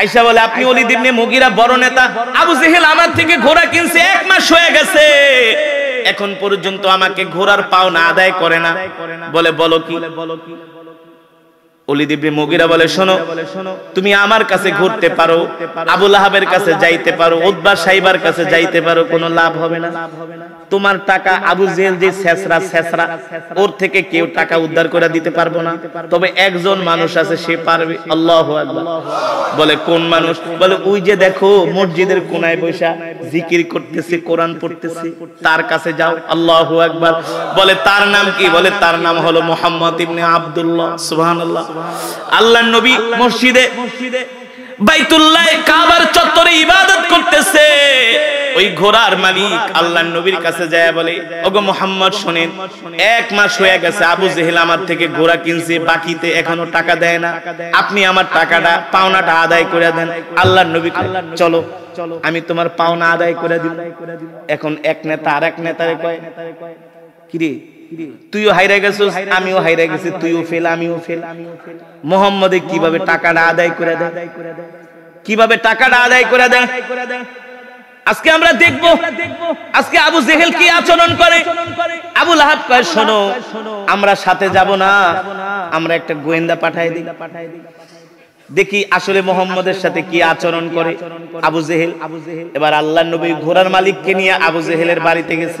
আইসা বলে আপনি অলিদ ইবনে মুগিরা বড় নেতা আবু জেহেল আমার থেকে ঘোড়া কিনছে এক মাস হয়ে গেছে এখন পর্যন্ত আমাকে ঘোড়ার পাওনা আদায় করে না বলে বলো কি শোনো তুমি আমার কাছে ঘুরতে পারো কাছে যাইতে পারো কাছে যাইতে পারো কোনো লাভ হবে না তোমার টাকা যে ওর থেকে কেউ টাকা উদ্ধার করে দিতে পারবো না তবে একজন মানুষ আছে সে পারবে আল্লাহ বলে কোন মানুষ বলে ওই যে দেখো মসজিদের কোনায় বৈশা জিকির করতেছে কোরআন পড়তেছে তার কাছে যাও আল্লাহ একবার বলে তার নাম কি বলে তার নাম হলো মোহাম্মদ ইবনে আব্দুল্লাহ সুবহানাল্লাহ আল্লাহ নবী মসজিদে বাইতুল্লাহ কাবার চত্বরে ইবাদত করতেছে ওই ঘোড়ার মালিক নবীর কাছে যায় বলে ওগো মোহাম্মদ শোনেন এক মাস হয়ে গেছে আবু জেহেল আমার থেকে ঘোড়া কিনছে বাকিতে এখনো টাকা দেয় না আপনি আমার টাকাটা পাওনাটা আদায় করে দেন আল্লাহ নবী চলো আমি তোমার পাওনা আদায় করে দিই এখন এক নেতা আর এক নেতারে কয় কিরে তুইও হাইরা গেছিস আমিও হাইরা গেছি তুইও ফেল আমিও ফেল মোহাম্মদে কিভাবে টাকাটা আদায় করে দেয় কিভাবে টাকাটা আদায় করে দেয় আজকে আমরা দেখব আজকে আবু জেহেল কি আচরণ করে আবু লাহাব কয় শোনো আমরা সাথে যাব না আমরা একটা গোয়েন্দা পাঠাই দিই দেখি আসলে মোহাম্মদের সাথে কি আচরণ করে আবু জেহেল এবার আল্লাহ নবী ঘোড়ার মালিককে নিয়ে আবু জেহেলের বাড়িতে গেছে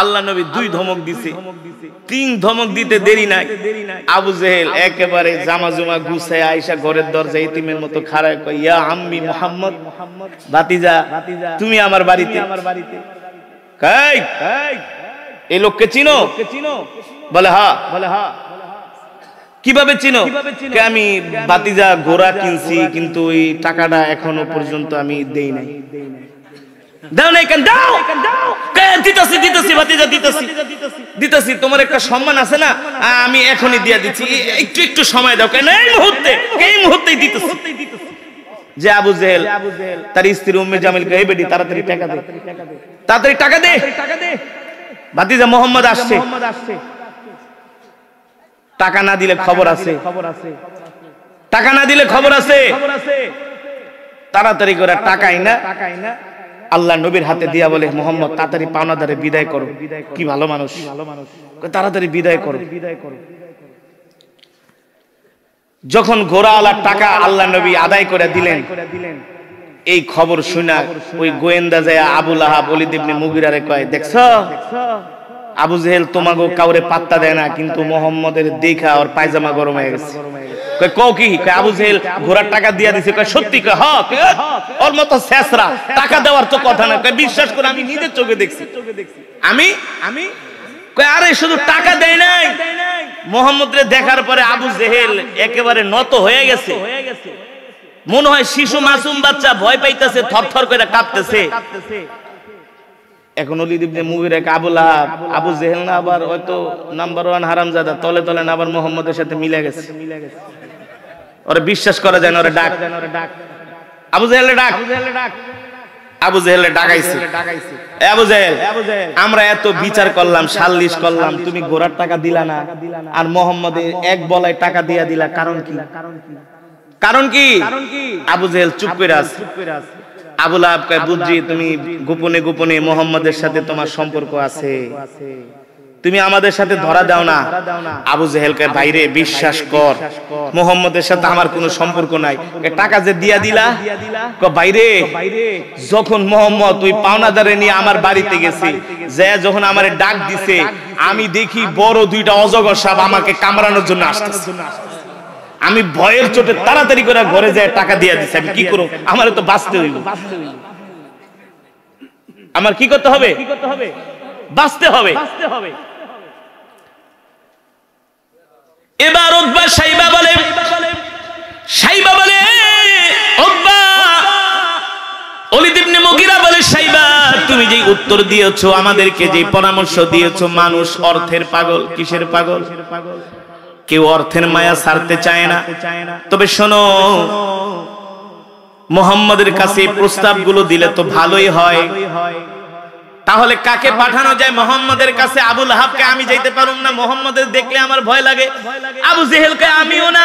আল্লাহ নবী দুই ধমক দিছে তিন ধমক দিতে দেরি নাই আবু জেহেল একেবারে জামা জুমা গুছে আয়সা ঘরের দরজা ইতিমের মতো খাড়া ইয়া আম্মি মোহাম্মদ ভাতিজা তুমি আমার বাড়িতে আমার বাড়িতে এই লোককে চিনো চিনো বলে হা বলে হা কিভাবে চিনো আমি বাতিজা ঘোড়া কিনছি কিন্তু ওই টাকাটা এখনো পর্যন্ত আমি দেই নাই আমি এখনই দিয়ে দিচ্ছি একটু একটু সময় দাও কেন এই মুহূর্তে এই যে আবু জেহেল তার উম্মে জামিল বেটি তাড়াতাড়ি টাকা দে তাড়াতাড়ি টাকা দে মোহাম্মদ আসছে টাকা না দিলে খবর আছে টাকা না দিলে খবর আছে তাড়াতাড়ি করে টাকাই না টাকাই না আল্লাহ নবীর হাতে দিয়া বলে মোহাম্মদ তাড়াতাড়ি পাওনা পাওনাদারে বিদায় করো কি ভালো মানুষ তাড়াতাড়ি বিদায় করো যখন ঘোড়া টাকা আল্লাহ নবী আদায় করে দিলেন এই খবর শুনা ওই গোয়েন্দা যায় আবুল আহাব অলিদ ইবনে মুগিরারে কয় দেখছ আবু জেহেল তোমাগো কাউরে পাত্তা দেয় না কিন্তু মোহাম্মদের দেখা ওর পায়জামা গরম হয়ে গেছে আমি নিজের চোখে দেখছি আমি আমি আরে শুধু টাকা দেয় নাই মোহাম্মদ রে দেখার পরে আবু জেহেল একেবারে নত হয়ে গেছে মনে হয় শিশু মাসুম বাচ্চা ভয় পাইতেছে থরথর করে কাঁপতেছে এখন অলিদ এক আবু জেহেল না আবার হয়তো নাম্বার ওয়ান হারামজাদা তলে তলে না আবার মোহাম্মদের সাথে মিলে গেছে মিলে গেছে ওরে বিশ্বাস করা যায় না ওরে ডাক আবু জাহেলে ডাক আবু জাহেলে ডাকাইছে আবু জাহেল আমরা এত বিচার করলাম সাল্লিশ করলাম তুমি ঘোড়ার টাকা দিলা না আর মোহাম্মদের এক বলায় টাকা দিয়া দিলা কারণ কি কারণ কি আবু জাহেল চুপ করে আছে আবুল আবকায় বুঝছি তুমি গোপনে গোপনে মোহাম্মদের সাথে তোমার সম্পর্ক আছে তুমি আমাদের সাথে ধরা দাও না আবু জেহেলকে বাইরে বিশ্বাস কর মোহাম্মদের সাথে আমার কোনো সম্পর্ক নাই টাকা যে দিয়া দিলা বাইরে যখন মোহাম্মদ পাওনা পাওনাদারে নিয়ে আমার বাড়িতে গেছি যে যখন আমার ডাক দিছে আমি দেখি বড় দুইটা অজগর সাপ আমাকে কামড়ানোর জন্য আসতেছে আমি ভয়ের চোটে তাড়াতাড়ি করে ঘরে যায় টাকা দিয়া দিছে আমি কি করব আমার তো বাঁচতে হইব আমার কি করতে হবে বাঁচতে হবে এবার উদ্বা সাইবা বলে সাইবা বলে উদ্বা অলিদিবনে মানুষ অর্থের পাগল কিসের পাগল কেউ অর্থের মায়া ছাড়তে চায় না তবে শোনো মোহাম্মদের কাছে দিলে তো ভালোই হয় তাহলে কাকে পাঠানো যায় মোহাম্মদের কাছে আবুল হাবকে আমি যেতে পারুম না মোহাম্মদের দেখলে আমার ভয় লাগে আবু জেহেলকে আমিও না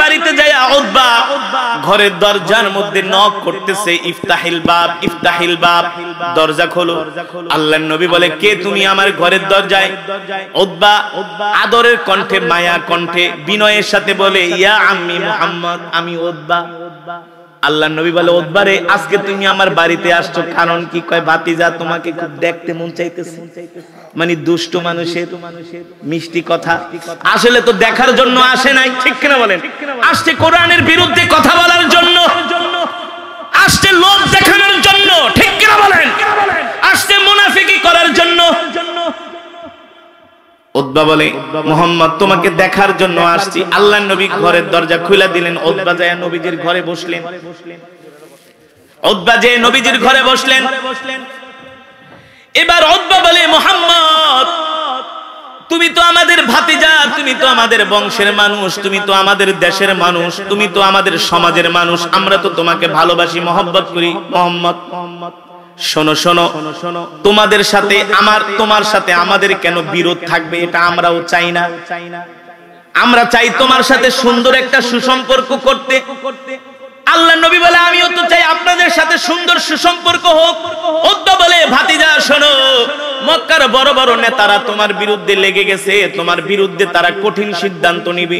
বাড়িতে যায় উতবা ঘরের দরজার মধ্যে নক করতেছে ইফতাহিল বাপ ইফতাহিল বাপ দরজা খোলো আল্লাহ নবী বলে কে তুমি আমার ঘরের দরজায় উতবা আদরের কণ্ঠে মায়া কণ্ঠে বিনয়ের সাথে বলে ইয়া আমি মোহাম্মদ আমি উতবা আল্লাহ নবী বলে ওদবারে আজকে তুমি আমার বাড়িতে আসছো কারণ কি কয় ভাতিজা তোমাকে খুব দেখতে মন চাইতেছে মানে দুষ্ট মানুষের মিষ্টি কথা আসলে তো দেখার জন্য আসে নাই ঠিক কিনা বলেন আসছে কোরআনের বিরুদ্ধে কথা বলার জন্য আসছে লোভ দেখানোর জন্য ঠিক কিনা বলেন আসছে মুনাফিকি করার জন্য উদ্বা বলে মোহাম্মদ তোমাকে দেখার জন্য আসছি আল্লাহ নবী ঘরের দরজা খুলে দিলেন উদ্বা যায় নবীজির ঘরে বসলেন উদ্বা যে নবীজির ঘরে বসলেন এবার উদ্বা বলে মোহাম্মদ তুমি তো আমাদের ভাতিজা তুমি তো আমাদের বংশের মানুষ তুমি তো আমাদের দেশের মানুষ তুমি তো আমাদের সমাজের মানুষ আমরা তো তোমাকে ভালোবাসি মোহাম্মত করি মোহাম্মদ মোহাম্মদ শোনো শোনো তোমাদের সাথে আমার তোমার সাথে আমাদের কেন বিরোধ থাকবে এটা আমরাও চাই না আমরা চাই তোমার সাথে সুন্দর একটা সুসম্পর্ক করতে করতে আল্লাহ নবী বলে আমিও তো চাই আপনাদের সাথে সুন্দর সুসম্পর্ক হোক অদ্যা বলে ভাতিজা শোনো মক্কার বড় বড় নেতারা তোমার বিরুদ্ধে লেগে গেছে তোমার বিরুদ্ধে তারা কঠিন সিদ্ধান্ত নিবে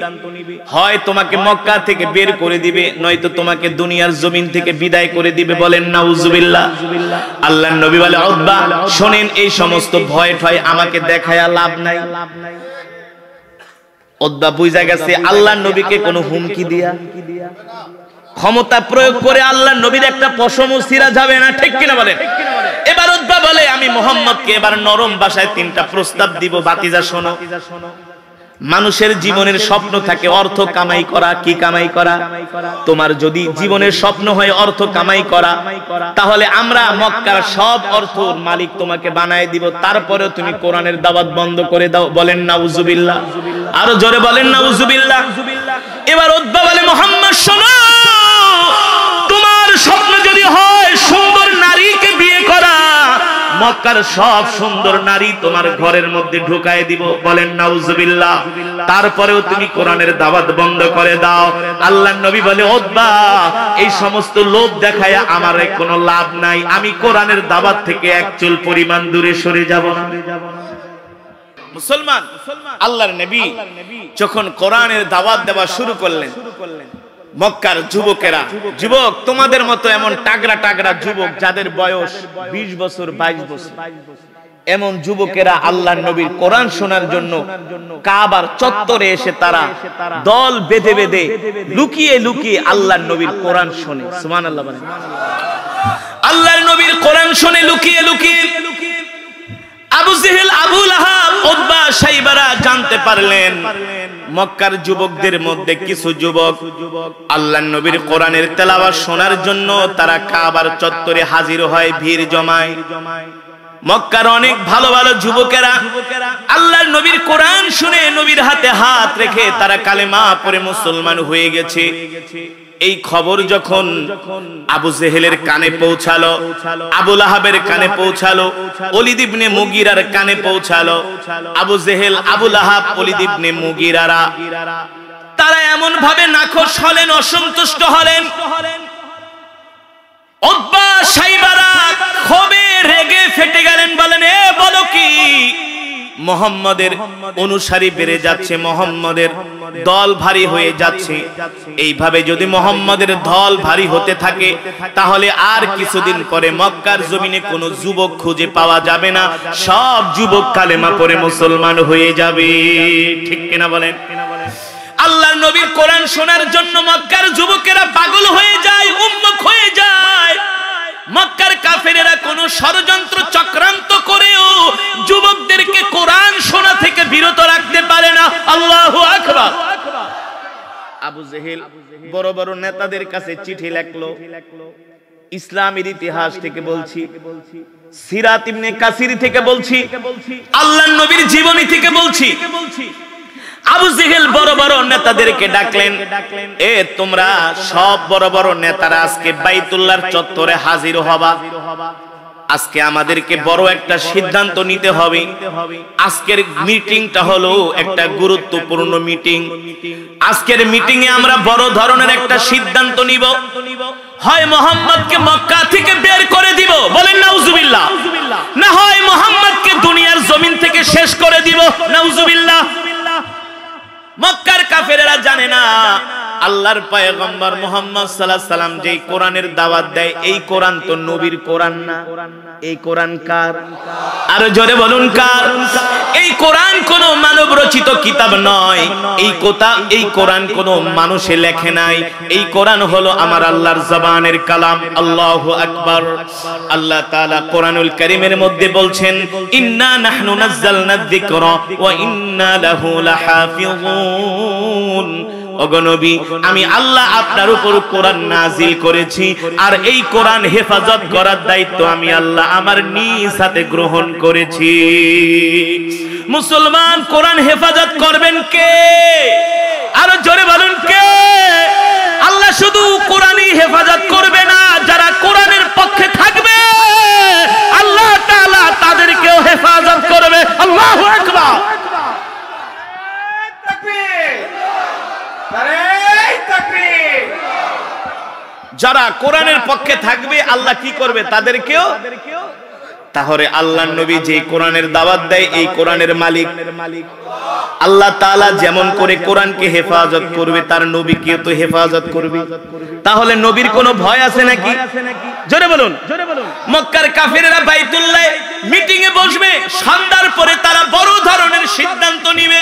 হয় তোমাকে মক্কা থেকে বের করে দিবে নয়তো তোমাকে দুনিয়ার জমিন থেকে বিদায় করে দিবে বলেন না উজুবিল্লাহ আল্লাহর নবী বলে অব্বা শোনেন এই সমস্ত ভয় ঠয় আমাকে দেখায়া লাভ নাই অদ্বা বুঝা গেছে আল্লাহর নবীকে কোনো হুমকি দিয়া ক্ষমতা প্রয়োগ করে আল্লাহ নবীর একটা পশম সিরা যাবে না ঠিক কিনা বলেন এবার উদ্ভা বলে আমি মোহাম্মদকে এবার নরম ভাষায় তিনটা প্রস্তাব দিব বাতিজা শোনো মানুষের জীবনের স্বপ্ন থাকে অর্থ কামাই করা কি কামাই করা তোমার যদি জীবনের স্বপ্ন হয় অর্থ কামাই করা তাহলে আমরা মক্কার সব অর্থ মালিক তোমাকে বানায় দিব তারপরে তুমি কোরআনের দাবাত বন্ধ করে দাও বলেন না উজুবিল্লা আরো জোরে বলেন না উজুবিল্লা এবার উদ্বা বলে মোহাম্মদ সোনা তোমার স্বপ্ন যদি হয় সুন্দর নারীকে বিয়ে করা মক্কার সব সুন্দর নারী তোমার ঘরের মধ্যে ঢুকায় দিব বলেন নাউজুবিল্লাহ তারপরেও তুমি কোরআনের দাওয়াত বন্ধ করে দাও আল্লাহ নবী বলে ওদবা এই সমস্ত লোভ দেখায় আমার কোনো লাভ নাই আমি কোরআনের দাওয়াত থেকে একচুল পরিমাণ দূরে সরে যাব মুসলমান আল্লাহর নবী যখন কোরআনের দাওয়াত দেওয়া শুরু করলেন মক্কার যুবকেরা যুবক তোমাদের মতো এমন টাগরা টাগরা যুবক যাদের বয়স বিশ বছর বাইশ বছর এমন যুবকেরা আল্লাহ নবীর কোরআন শোনার জন্য কাবার চত্বরে এসে তারা দল বেঁধে বেঁধে লুকিয়ে লুকিয়ে আল্লাহ নবীর কোরআন শোনে সুমান আল্লাহ আল্লাহ নবীর কোরআন শোনে লুকিয়ে লুকিয়ে আবু জেহেল আবুল আহাব ওদবা সাইবারা জানতে পারলেন মক্কার যুবকদের মধ্যে কিছু যুবক আল্লাহ নবীর কোরআনের তেলাওয়া শোনার জন্য তারা কাবার চত্বরে হাজির হয় ভিড় জমায় মক্কার অনেক ভালো ভালো যুবকেরা আল্লাহর নবীর কোরআন শুনে নবীর হাতে হাত রেখে তারা কালেমা পরে মুসলমান হয়ে গেছে এই খবর যখন আবু জেহেলের কানে পৌঁছালো আবু লাহাবের কানে পৌঁছালো অলিদিবনে মুগিরার কানে পৌঁছালো আবু জেহেল আবু লাহাব অলিদিবনে মুগিরারা তারা এমন ভাবে নাখোশ হলেন অসন্তুষ্ট হলেন অব্বা সাইবারা খবে রেগে ফেটে গেলেন বলেন এ বলো কি মোহাম্মদের অনুসারী বেড়ে যাচ্ছে মোহাম্মদের দল ভারী হয়ে যাচ্ছে এইভাবে যদি মোহাম্মদের দল ভারী হতে থাকে তাহলে আর কিছুদিন পরে মক্কার জমিনে কোনো যুবক খুঁজে পাওয়া যাবে না সব যুবক কালেমা করে মুসলমান হয়ে যাবে ঠিক কিনা বলেন আল্লাহর নবীর কোরআন শোনার জন্য মক্কার যুবকেরা পাগল হয়ে যায় উন্মুখ হয়ে যায় মক্কার কাফেরেরা কোন ষড়যন্ত্র চক্রান্ত করেও যুবকদেরকে কোরআন শোনা থেকে বিরত রাখতে পারে না আল্লাহ আবু জেহেল বড় বড় নেতাদের কাছে চিঠি লেখলো ইসলামের ইতিহাস থেকে বলছি সিরাত ইবনে কাসির থেকে বলছি আল্লাহর নবীর জীবনী থেকে বলছি আবু জেহেল বড় বড় নেতাদেরকে ডাকলেন এ তোমরা সব বড় বড় নেতারা আজকে বাইতুল্লার চত্বরে হাজির হবা আজকে আমাদেরকে বড় একটা সিদ্ধান্ত নিতে হবে আজকের মিটিংটা হলো একটা গুরুত্বপূর্ণ মিটিং আজকের মিটিং এ আমরা বড় ধরনের একটা সিদ্ধান্ত নিব হয় মোহাম্মদকে মক্কা থেকে বের করে দিব বলেন নাউজুবিল্লাহ না হয় মোহাম্মদকে দুনিয়ার জমিন থেকে শেষ করে দিব নাউজুবিল্লাহ মক্কার কাফেরেরা জানে না আল্লাহর পায়গম্বর মোহাম্মদ সাল্লাহ সাল্লাম যে কোরআনের দাওয়াত দেয় এই কোরআন তো নবীর কোরআন না এই কোরআন কার আরো জোরে বলুন কার এই কোরআন কোন মানব রচিত কিতাব নয় এই কথা এই কোরআন কোন মানুষে লেখে নাই এই কোরআন হলো আমার আল্লাহর জবানের কালাম আল্লাহ আকবর আল্লাহ তালা কোরআনুল করিমের মধ্যে বলছেন ইন্না নাহনু নাযালনা যিকরা ওয়া ইন্না লাহু লাহাফিযুন অগণবী আমি আল্লাহ আপনার উপর কোরআন নাজিল করেছি আর এই কোরআন হেফাজত করার দায়িত্ব আমি আল্লাহ আমার নিজ হাতে গ্রহণ করেছি মুসলমান কোরআন হেফাজত করবেন কে আরো জোরে বলুন কে আল্লাহ শুধু কোরআনই হেফাজত করবে না যারা কোরআনের পক্ষে থাকবে আল্লাহ তাআলা তাদেরকেও হেফাজত করবে আল্লাহু আকবার যারা কোরআনের পক্ষে থাকবে আল্লাহ কি করবে তাদেরকেও তাহলে আল্লাহ নবী যে কোরআনের দাবাত দেয় এই কোরআনের মালিক আল্লাহ তালা যেমন করে কোরআনকে হেফাজত করবে তার নবী কেউ তো হেফাজত করবে তাহলে নবীর কোনো ভয় আছে নাকি জোরে বলুন মক্কার কাফিরেরা বাইতুল্লাহ মিটিং এ বসবে সন্ধ্যার পরে তারা বড় ধরনের সিদ্ধান্ত নিবে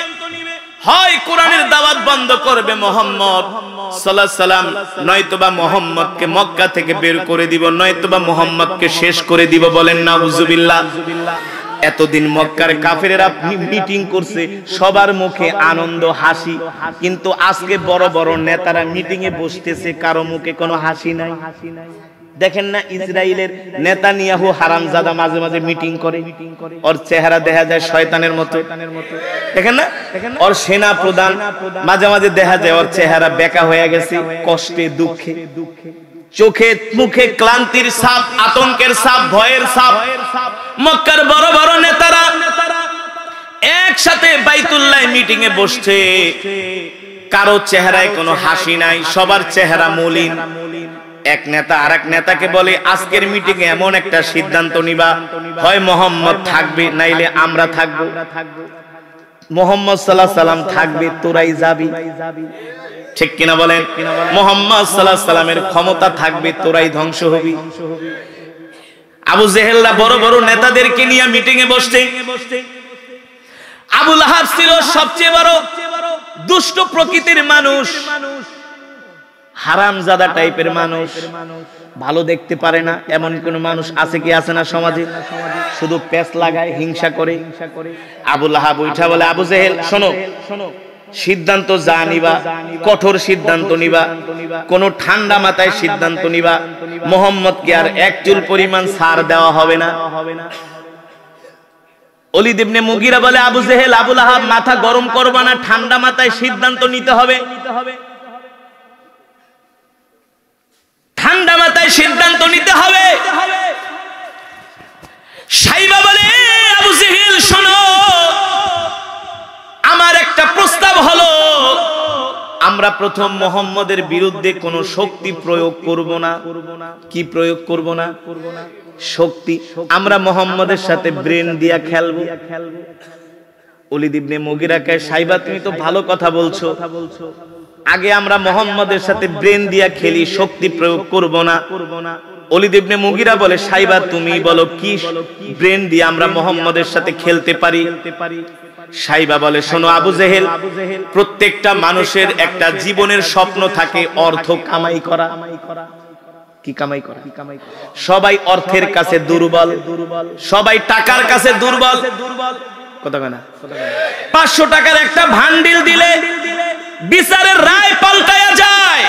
হয় কোরআনের দাওয়াত বন্ধ করবে মোহাম্মদ সাল্লাম নয়তোবা মোহাম্মদকে মক্কা থেকে বের করে দিব নয়তোবা মোহাম্মদকে শেষ করে দিব বলেন না উজুবিল্লাহ এতদিন মক্কার কাফেরেরা মিটিং করছে সবার মুখে আনন্দ হাসি কিন্তু আজকে বড় বড় নেতারা মিটিং এ বসতেছে কারো মুখে কোনো হাসি নাই হাসি নাই দেখেন না ইসরায়েলের নেতা নিয়াহু হারাম জাদা মাঝে মাঝে মিটিং করে ওর চেহারা দেখা যায় শয়তানের মতো দেখেন না ওর সেনা প্রধান মাঝে মাঝে দেখা যায় ওর চেহারা বেকা হয়ে গেছে কষ্টে দুঃখে চোখে মুখে ক্লান্তির সাপ আতঙ্কের সাপ ভয়ের সাপ মক্কার বড় বড় নেতারা একসাথে বাইতুল্লাহ মিটিং এ বসছে কারো চেহারায় কোনো হাসি নাই সবার চেহারা মলিন এক নেতা আর এক নেতাকে বলে আজকের মিটিং এ এমন একটা সিদ্ধান্ত নিবা হয় মোহাম্মদ থাকবে নাইলে আমরা থাকবো মোহাম্মদ সাল্লাহ সাল্লাম থাকবে তোরাই যাবি ঠিক কিনা বলেন মোহাম্মদ সাল্লাহ সাল্লামের ক্ষমতা থাকবে তোরাই ধ্বংস হবি আবু জেহেল্লা বড় বড় নেতাদেরকে নিয়ে মিটিং এ বসতে আবুল আহাব ছিল সবচেয়ে বড় দুষ্ট প্রকৃতির মানুষ হারামজাদা টাইপের মানুষ ভালো দেখতে পারে না এমন কোন মানুষ আছে কি আছে না সমাজে শুধু প্যাচ লাগায় হিংসা করে আবুল হাব উঠা বলে আবু জেহেল শোনো শোনো সিদ্ধান্ত যা নিবা কঠোর সিদ্ধান্ত নিবা কোন ঠান্ডা মাথায় সিদ্ধান্ত নিবা মোহাম্মদকে আর এক চুল পরিমাণ সার দেওয়া হবে না অলি দেবনে মুগিরা বলে আবু জেহেল আবুল আহাব মাথা গরম করবা না ঠান্ডা মাথায় সিদ্ধান্ত নিতে হবে নিতে হবে ঠান্ডা মাথায় সিদ্ধান্ত নিতে হবে সাইবা বলে শোনো আমার একটা প্রস্তাব হলো আমরা প্রথম মোহাম্মদের বিরুদ্ধে কোন শক্তি প্রয়োগ করব না কি প্রয়োগ করব না শক্তি আমরা মোহাম্মদের সাথে ব্রেন দিয়া খেলব খেলবো অলিদিবনে মগিরাকায় সাইবা তুমি তো ভালো কথা বলছো কথা বলছো আগে আমরা মোহাম্মদের সাথে ব্রেন দিয়া খেলি শক্তি প্রয়োগ করব না মুগিরা বলে সাইবা তুমি বলো কি ব্রেন দিয়ে আমরা মোহাম্মদের সাথে খেলতে পারি সাইবা বলে শোনো আবু জেহেল প্রত্যেকটা মানুষের একটা জীবনের স্বপ্ন থাকে অর্থ কামাই করা কি কামাই করা সবাই অর্থের কাছে দুর্বল সবাই টাকার কাছে দুর্বল কথা কেনা পাঁচশো টাকার একটা ভান্ডিল দিলে বিচারের রায় পাল্টায়া যায়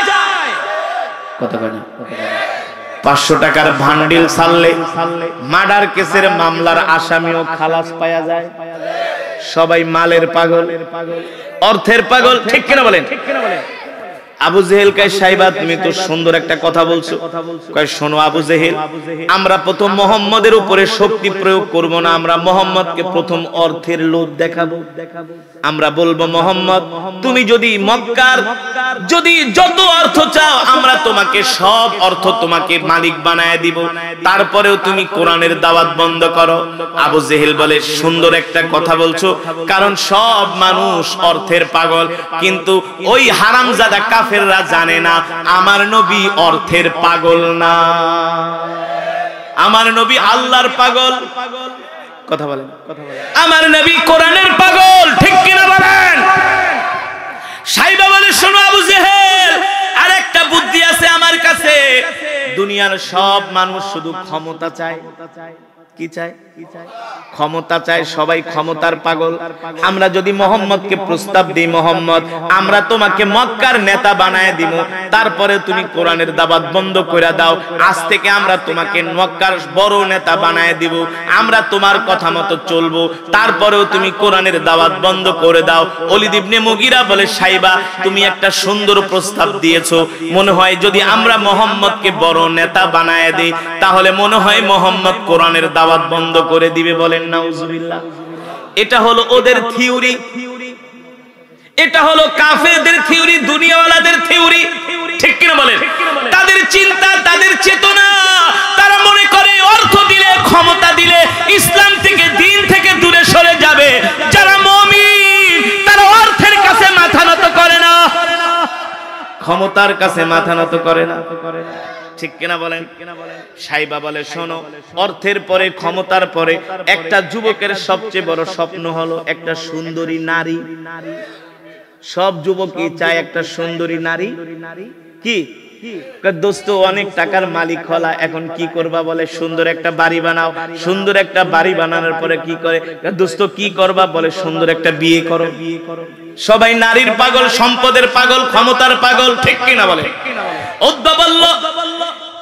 কত কয় পাঁচশো টাকার ভান্ডিল ছাড়লে মার্ডার কেসের মামলার আসামিও খালাস পাওয়া যায় সবাই মালের পাগল অর্থের পাগল ঠিক কিনা বলেন ঠিক কিনা বলেন আবু জেহেল কয় সাইবা তুমি তো সুন্দর একটা কথা বলছো কয় শোনো আবু জেহেল আমরা প্রথম মোহাম্মদের উপরে শক্তি প্রয়োগ করব না আমরা মোহাম্মদকে প্রথম অর্থের লোভ দেখাবো আমরা বলবো মোহাম্মদ তুমি যদি মক্কার যদি যত অর্থ চাও আমরা তোমাকে সব অর্থ তোমাকে মালিক বানায় দিব তারপরেও তুমি কোরআনের দাওয়াত বন্ধ করো আবু জেহেল বলে সুন্দর একটা কথা বলছো কারণ সব মানুষ অর্থের পাগল কিন্তু ওই হারামজাদা কাফ কাফেররা জানে না আমার নবী অর্থের পাগল না আমার নবী আল্লাহর পাগল কথা বলেন আমার নবী কোরআনের পাগল ঠিক কিনা বলেন সাইবা বলে শোনো আবু জেহেল আর একটা বুদ্ধি আছে আমার কাছে দুনিয়ার সব মানুষ শুধু ক্ষমতা চায় কি চায় ক্ষমতা চায় সবাই ক্ষমতার পাগল আমরা যদি মোহাম্মদকে প্রস্তাব দিই মোহাম্মদ আমরা তোমাকে মক্কার নেতা বানায় দিব তারপরে তুমি কোরআনের দাবাত বন্ধ করে দাও আজ থেকে আমরা তোমাকে মক্কার বড় নেতা বানায় দিব আমরা তোমার কথা মতো চলবো তারপরেও তুমি কোরআনের দাবাত বন্ধ করে দাও অলিদ ইবনে মুগিরা বলে সাইবা তুমি একটা সুন্দর প্রস্তাব দিয়েছো মনে হয় যদি আমরা মোহাম্মদকে বড় নেতা বানায় দিই তাহলে মনে হয় মোহাম্মদ কোরআনের দাবাত দাওয়াত বন্ধ করে দিবে বলেন না উজুবিল্লাহ এটা হলো ওদের থিওরি এটা হলো কাফেরদের থিওরি দুনিয়াওয়ালাদের থিওরি ঠিক কিনা বলেন তাদের চিন্তা তাদের চেতনা তারা মনে করে অর্থ দিলে ক্ষমতা দিলে ইসলাম থেকে দিন থেকে দূরে সরে যাবে যারা মমিন তারা অর্থের কাছে মাথা নত করে না ক্ষমতার কাছে মাথা নত করে না ঠিক কিনা বলেন সাইবা বলে শোনো অর্থের পরে ক্ষমতার পরে একটা যুবকের সবচেয়ে বড় স্বপ্ন হলো একটা সুন্দরী নারী সব যুবকই চায় একটা সুন্দরী নারী কি দোস্ত অনেক টাকার মালিক হলা এখন কি করবা বলে সুন্দর একটা বাড়ি বানাও সুন্দর একটা বাড়ি বানানোর পরে কি করে দোস্ত কি করবা বলে সুন্দর একটা বিয়ে করো সবাই নারীর পাগল সম্পদের পাগল ক্ষমতার পাগল ঠিক কিনা বলে অদ্যা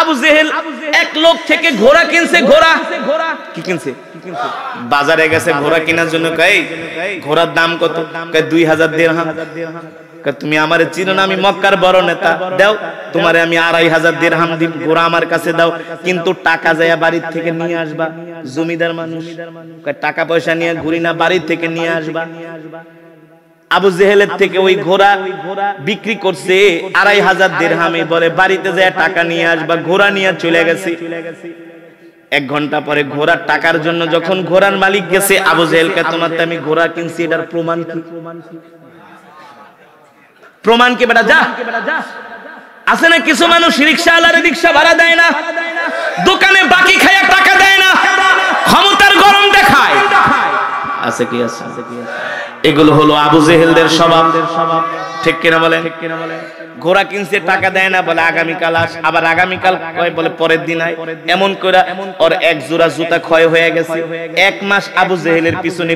আবু জেহেল এক লোক থেকে ঘোড়া কিনছে ঘোড়া কি কিনছে বাজারে গেছে ঘোড়া কেনার জন্য কাই ঘোড়ার দাম কত দুই হাজার দেড় তুমি আমার চিনো না আমি মক্কার বড় নেতা দাও তোমার আমি আড়াই হাজার দেড় হাম দিন ঘোড়া আমার কাছে দাও কিন্তু টাকা যায় বাড়ির থেকে নিয়ে আসবা জমিদার মানুষ টাকা পয়সা নিয়ে ঘুরি না বাড়ির থেকে নিয়ে আসবা আবু জেহেলের থেকে ওই ঘোড়া বিক্রি করছে আড়াই হাজার দেড় হামে বলে বাড়িতে যায় টাকা নিয়ে আসবা ঘোড়া নিয়ে চলে গেছে এক ঘন্টা পরে ঘোড়ার টাকার জন্য যখন ঘোড়ার মালিক গেছে আবু জেহেলকে তোমার আমি ঘোড়া কিনছি এটার প্রমাণ কি প্রমাণ কি বেটা যা আছে না কিছু মানুষ রিক্সা আলারে রিক্সা ভাড়া দেয় না দোকানে বাকি খায়া টাকা দেয় না ক্ষমতার গরম দেখায় আছে কি আছে আছে কি আছে এগুলো হলো আবু জেহেলদের স্বভাব ঠিক কিনা বলে ঘোড়া কিনছে টাকা দেয় না বলে আগামীকাল আস আবার আগামীকাল বলে পরের দিন আয় এমন করে ওর এক জোড়া জুতা ক্ষয় হয়ে গেছে এক মাস আবু জেহেলের পিছনে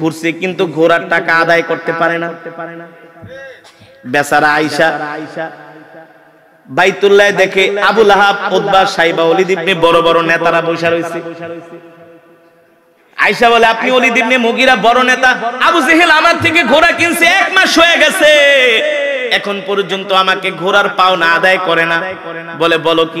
ঘুরছে কিন্তু ঘোড়ার টাকা আদায় করতে পারে না বেচারা আইসা বাইতুল্লাহ দেখে আবুল আহাব উদ্বা সাইবা অলিদিবনে বড় বড় নেতারা বৈশা রয়েছে আইসা বলে আপনি অলি দিবনে মুগিরা বড় নেতা আবু জেহেল আমার থেকে ঘোড়া কিনছে এক মাস হয়ে গেছে এখন পর্যন্ত আমাকে ঘোড়ার পাওনা আদায় করে না বলে বলো কি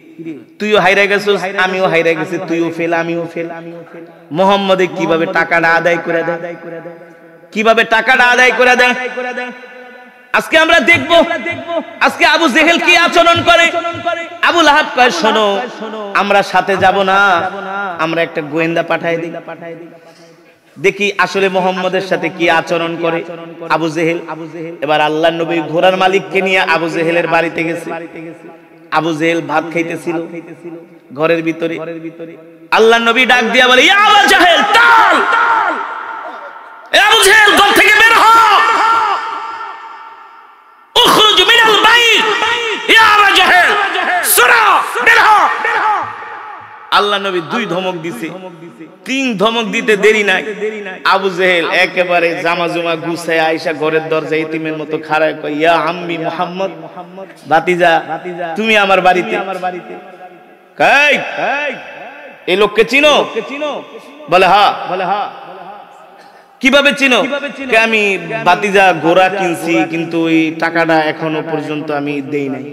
তুইও হাইরা গেছো আমিও হাইরা গেছি তুইও ফেল আমিও ফেল মোহাম্মদে কিভাবে টাকাটা আদায় করে দেয় কিভাবে টাকাটা আদায় করে দেয় আজকে আমরা দেখব আজকে আবু জেহেল কি আচরণ করে আবু লাহাব কয় শোনো আমরা সাথে যাব না আমরা একটা গোয়েন্দা পাঠাই দিই দেখি আসলে মোহাম্মদের সাথে কি আচরণ করে আবু জেহেল আবু জেহেল এবার আল্লাহ নবী ঘোড়ার মালিককে নিয়ে আবু জেহেলের বাড়িতে গেছে আবু জেহেল ভাত খাইতেছিল ঘরের ভিতরে আল্লাহ নবী ডাক দিয়া বলে ইয়া আবু জাহেল তাল আবু জেহেল ঘর থেকে বের হ উখরুজ মিনাল বাইত ইয়া আবু বের হ আল্লাহ নবী দুই ধমক দিছে তিন ধমক দিতে দেরি নাই আবু জেহেল একেবারে জামা জুমা গুছে আয়সা ঘরের দরজায় ইতিমের মতো খাড়ায় কয় ইয়া আম্মি মোহাম্মদ ভাতিজা তুমি আমার বাড়িতে আমার বাড়িতে এই লোককে চিনো চিনো বলে হা বলে হা কিভাবে চিনো আমি বাতিজা ঘোড়া কিনছি কিন্তু ওই টাকাটা এখনো পর্যন্ত আমি দেই নাই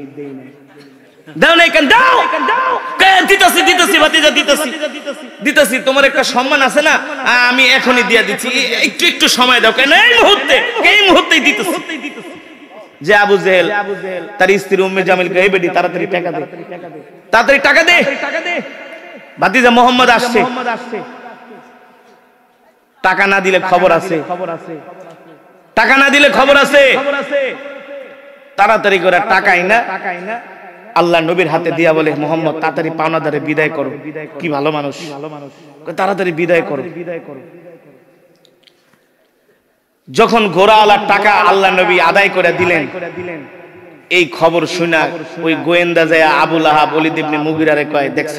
আমি এখনই দিয়া দিচ্ছি একটু একটু সময় দাও কেন এই মুহূর্তে এই মুহূর্তে যে আবু জেহেল তার স্ত্রীর উম্মে জামিল এই বেটি তাড়াতাড়ি টাকা দে তাড়াতাড়ি টাকা দে ভাতিজা মোহাম্মদ আসছে টাকা না দিলে খবর আছে টাকা না দিলে খবর আছে তাড়াতাড়ি করে টাকাই না টাকাই না আল্লাহ নবীর হাতে দিয়া বলে মোহাম্মদ তাড়াতাড়ি পাওনা পাওনাদারে বিদায় করো কি ভালো মানুষ তাড়াতাড়ি বিদায় করো যখন ঘোড়া আলার টাকা আল্লাহ নবী আদায় করে দিলেন এই খবর শুনা ওই গোয়েন্দা যায় আবুল আহাব অলিদিবনি মুগিরারে কয় দেখছ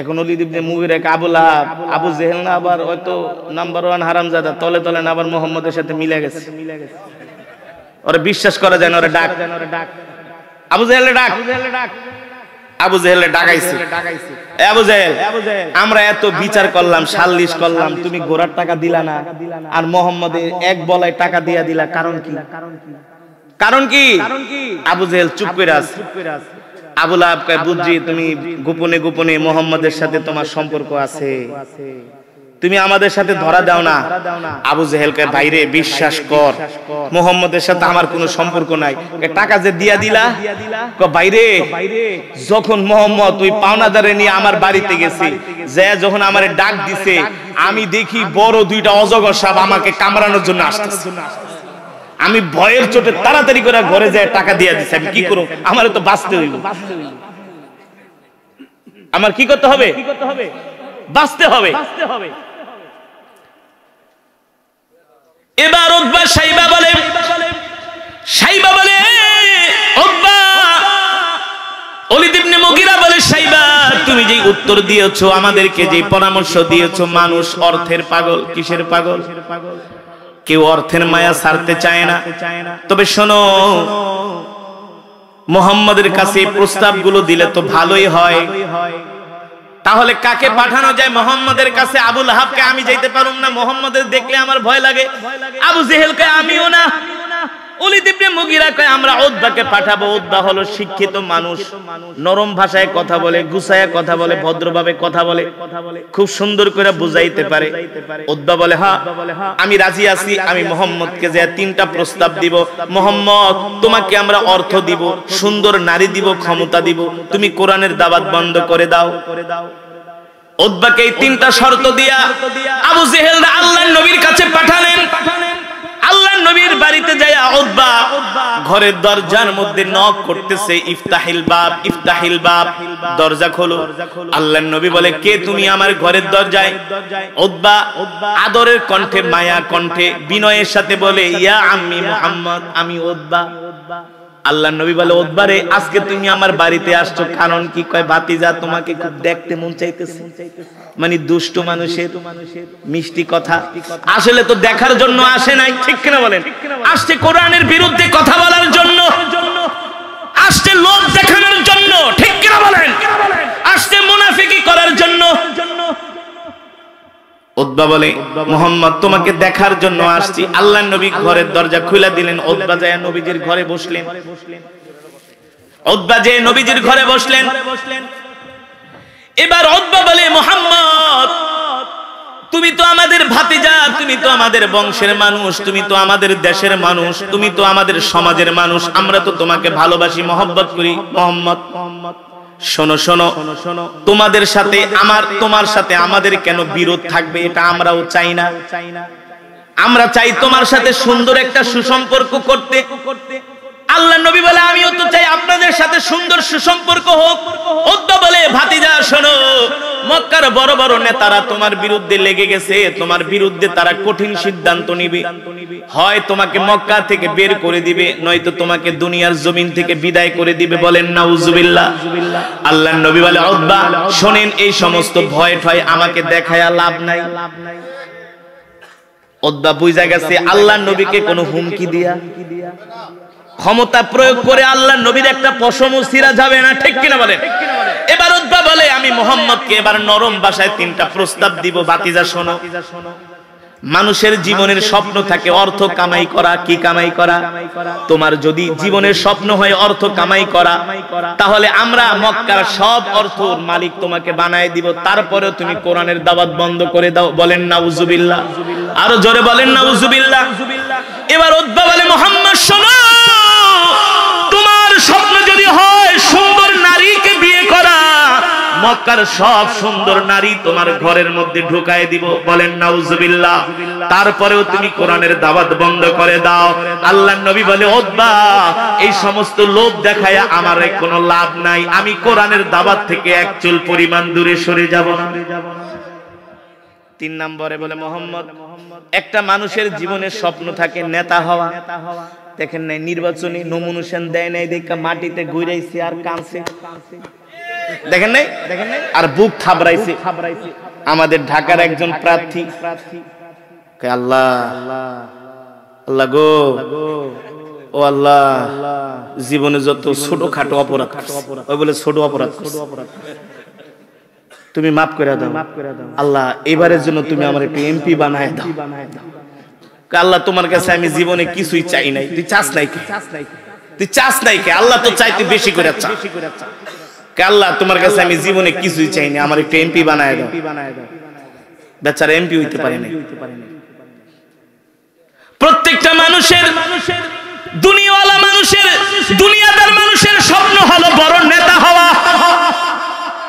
এখন অলি ইবনে মুগির এক আবুল আবু জেহেল না আবার হয়তো নাম্বার ওয়ান হারামজাদা তলে তলে না আবার মোহাম্মদের সাথে মিলে গেছে ওরে বিশ্বাস করা যায় না ওরে ডাক আবু ডাক আবু ডাকাইছে আবু জেহেল আমরা এত বিচার করলাম করলাম তুমি ঘোড়ার টাকা দিলা না আর মোহাম্মদের এক বলায় টাকা দিয়া দিলা কারণ কি কারণ কি কারণ কি আবু জেহেল চুপ করে আছে আবুল আবকায় বুঝছি তুমি গোপনে গোপনে মোহাম্মদের সাথে তোমার সম্পর্ক আছে তুমি আমাদের সাথে ধরা দাও না আবু জেহেলকে বাইরে বিশ্বাস কর মোহাম্মদের সাথে আমার কোনো সম্পর্ক নাই টাকা যে দিয়া দিলা বাইরে যখন মোহাম্মদ ওই পাওনাদারে নিয়ে আমার বাড়িতে গেছি যে যখন আমার ডাক দিছে আমি দেখি বড় দুইটা অজগর সাপ আমাকে কামড়ানোর জন্য আসতেছে আমি ভয়ের চোটে তাড়াতাড়ি করে ঘরে যায় টাকা দিয়ে দিচ্ছি আমি কি করব আমার তো বাঁচতে হইব আমার কি করতে হবে বাঁচতে হবে এবার উদ্বা সাইবা বলে সাইবা বলে উদ্বা অলিদ ইবনে মুগিরা বলে সাইবা তুমি যে উত্তর দিয়েছো আমাদেরকে যে পরামর্শ দিয়েছো মানুষ অর্থের পাগল কিসের পাগল কেউ অর্থের মায়া সারতে চায় না তবে শোনো মোহাম্মদের কাছে প্রস্তাবগুলো দিলে তো ভালোই হয় তাহলে কাকে পাঠানো যায় মোহাম্মদের কাছে আবুল হাবকে আমি যেতে পারুম না মোহাম্মদের দেখলে আমার ভয় লাগে আবু জেহেলকে আমিও না আমি রাজি আছি আমি যে তিনটা প্রস্তাব দিব মোহাম্মদ তোমাকে আমরা অর্থ দিব সুন্দর নারী দিব ক্ষমতা দিব তুমি কোরআনের দাবাত বন্ধ করে দাও করে দাও উদ্বাকে তিনটা শর্ত দিয়া আবু জেহেলরা আল্লাহর নবীর কাছে পাঠালেন পাঠালেন আল্লাহ নবীর বাড়িতে যায় উতবা ঘরের দরজার মধ্যে নক করতেছে ইফতাহিল বাপ ইফতাহিল বাপ দরজা খোলো আল্লাহ নবী বলে কে তুমি আমার ঘরের দরজায় উতবা আদরের কণ্ঠে মায়া কণ্ঠে বিনয়ের সাথে বলে ইয়া আম্মি মুহাম্মদ আমি উতবা আল্লাহ নবী বলে ওদবারে আজকে তুমি আমার বাড়িতে আসছো কারণ কি কয় বাতি যা তোমাকে খুব দেখতে মন চাইতেছে মানে দুষ্ট মানুষের মিষ্টি কথা আসলে তো দেখার জন্য আসে নাই ঠিক কিনা বলেন আসছে কোরআনের বিরুদ্ধে কথা বলার জন্য আসছে লোভ দেখানোর জন্য ঠিক কিনা বলেন আসছে মুনাফিকি করার জন্য উদ্বা বলে মোহাম্মদ তোমাকে দেখার জন্য আসছি আল্লাহ নবী ঘরের দরজা খুলে দিলেন উদ্বা যায় নবীজির ঘরে বসলেন উদ্বা যে নবীজির ঘরে বসলেন এবার উদ্বা বলে মোহাম্মদ তুমি তো আমাদের ভাতিজা তুমি তো আমাদের বংশের মানুষ তুমি তো আমাদের দেশের মানুষ তুমি তো আমাদের সমাজের মানুষ আমরা তো তোমাকে ভালোবাসি মোহাম্মত করি মোহাম্মদ মোহাম্মদ শোনো শোনো তোমাদের সাথে আমার তোমার সাথে আমাদের কেন বিরোধ থাকবে এটা আমরাও চাই না আমরা চাই তোমার সাথে সুন্দর একটা সুসম্পর্ক করতে করতে আল্লাহ নবী বলে আমিও তো চাই আপনাদের সাথে সুন্দর সুসম্পর্ক হোক ওদ্দা বলে ভাতিজা শোনো মক্কার বড় বড় নেতারা তোমার বিরুদ্ধে লেগে গেছে তোমার বিরুদ্ধে তারা কঠিন সিদ্ধান্ত নিবে হয় তোমাকে মক্কা থেকে বের করে দিবে নয়তো তোমাকে দুনিয়ার জমিন থেকে বিদায় করে দিবে বলেন নাউজুবিল্লাহ আল্লাহর নবী বলে ওদ্দা শোনেন এই সমস্ত ভয় ঠয় আমাকে দেখায়া লাভ নাই ওদ্দা বুঝা গেছে আল্লাহর নবীকে কোনো হুমকি দিয়া ক্ষমতা প্রয়োগ করে আল্লাহ নবীর একটা পশম সিরা যাবে না ঠিক কিনা বলে এবার উদ্ভা বলে আমি মোহাম্মদকে এবার নরম বাসায় তিনটা প্রস্তাব দিব বাতিজা শোনো শোনো মানুষের জীবনের স্বপ্ন থাকে অর্থ কামাই করা কি কামাই করা তোমার যদি জীবনের স্বপ্ন হয় অর্থ কামাই করা তাহলে আমরা মক্কার সব অর্থ মালিক তোমাকে বানায় দিব তারপরে তুমি কোরআনের দাবাত বন্ধ করে দাও বলেন না উজুবিল্লাহ আরো জোরে বলেন না উজুবিল্লাহ এবার উদ্বা মোহাম্মদ শোনো তোমার স্বপ্ন যদি হয় মক্কার সব সুন্দর নারী তোমার ঘরের মধ্যে ঢুকায় দিব বলেন নাউজুবিল্লাহ তারপরেও তুমি কোরআনের দাওয়াত বন্ধ করে দাও আল্লাহ নবী বলে ওদবা এই সমস্ত লোভ দেখায় আমার কোনো লাভ নাই আমি কোরআনের দাওয়াত থেকে একচুল পরিমাণ দূরে সরে যাব না তিন নম্বরে বলে মোহাম্মদ একটা মানুষের জীবনে স্বপ্ন থাকে নেতা হওয়া দেখেন নাই নির্বাচনী নমুনুষণ দেয় নাই দেখা মাটিতে ঘুরাইছে আর কাঁদছে দেখেন নাই দেখেন নাই আর বুক থাবড়াইছে আমাদের ঢাকার একজন প্রার্থী আল্লাহ আল্লাহ গো ও আল্লাহ জীবনে যত ছোট খাটো অপরাধ ওই বলে ছোট অপরাধ তুমি মাফ করে দাও আল্লাহ এবারের জন্য তুমি আমার একটু এমপি বানায় দাও আল্লাহ তোমার কাছে আমি জীবনে কিছুই চাই নাই তুই চাস নাই তুই চাস নাই কে আল্লাহ তো চাইতে বেশি করে চা আল্লাহ তোমার কাছে আমি জীবনে কিছুই চাইনি আমার একটু এমপি বানায় দাও বেচারা এমপি হইতে পারেনি প্রত্যেকটা মানুষের দুনিয়াওয়ালা মানুষের দুনিয়াদার মানুষের স্বপ্ন হলো বড় নেতা হওয়া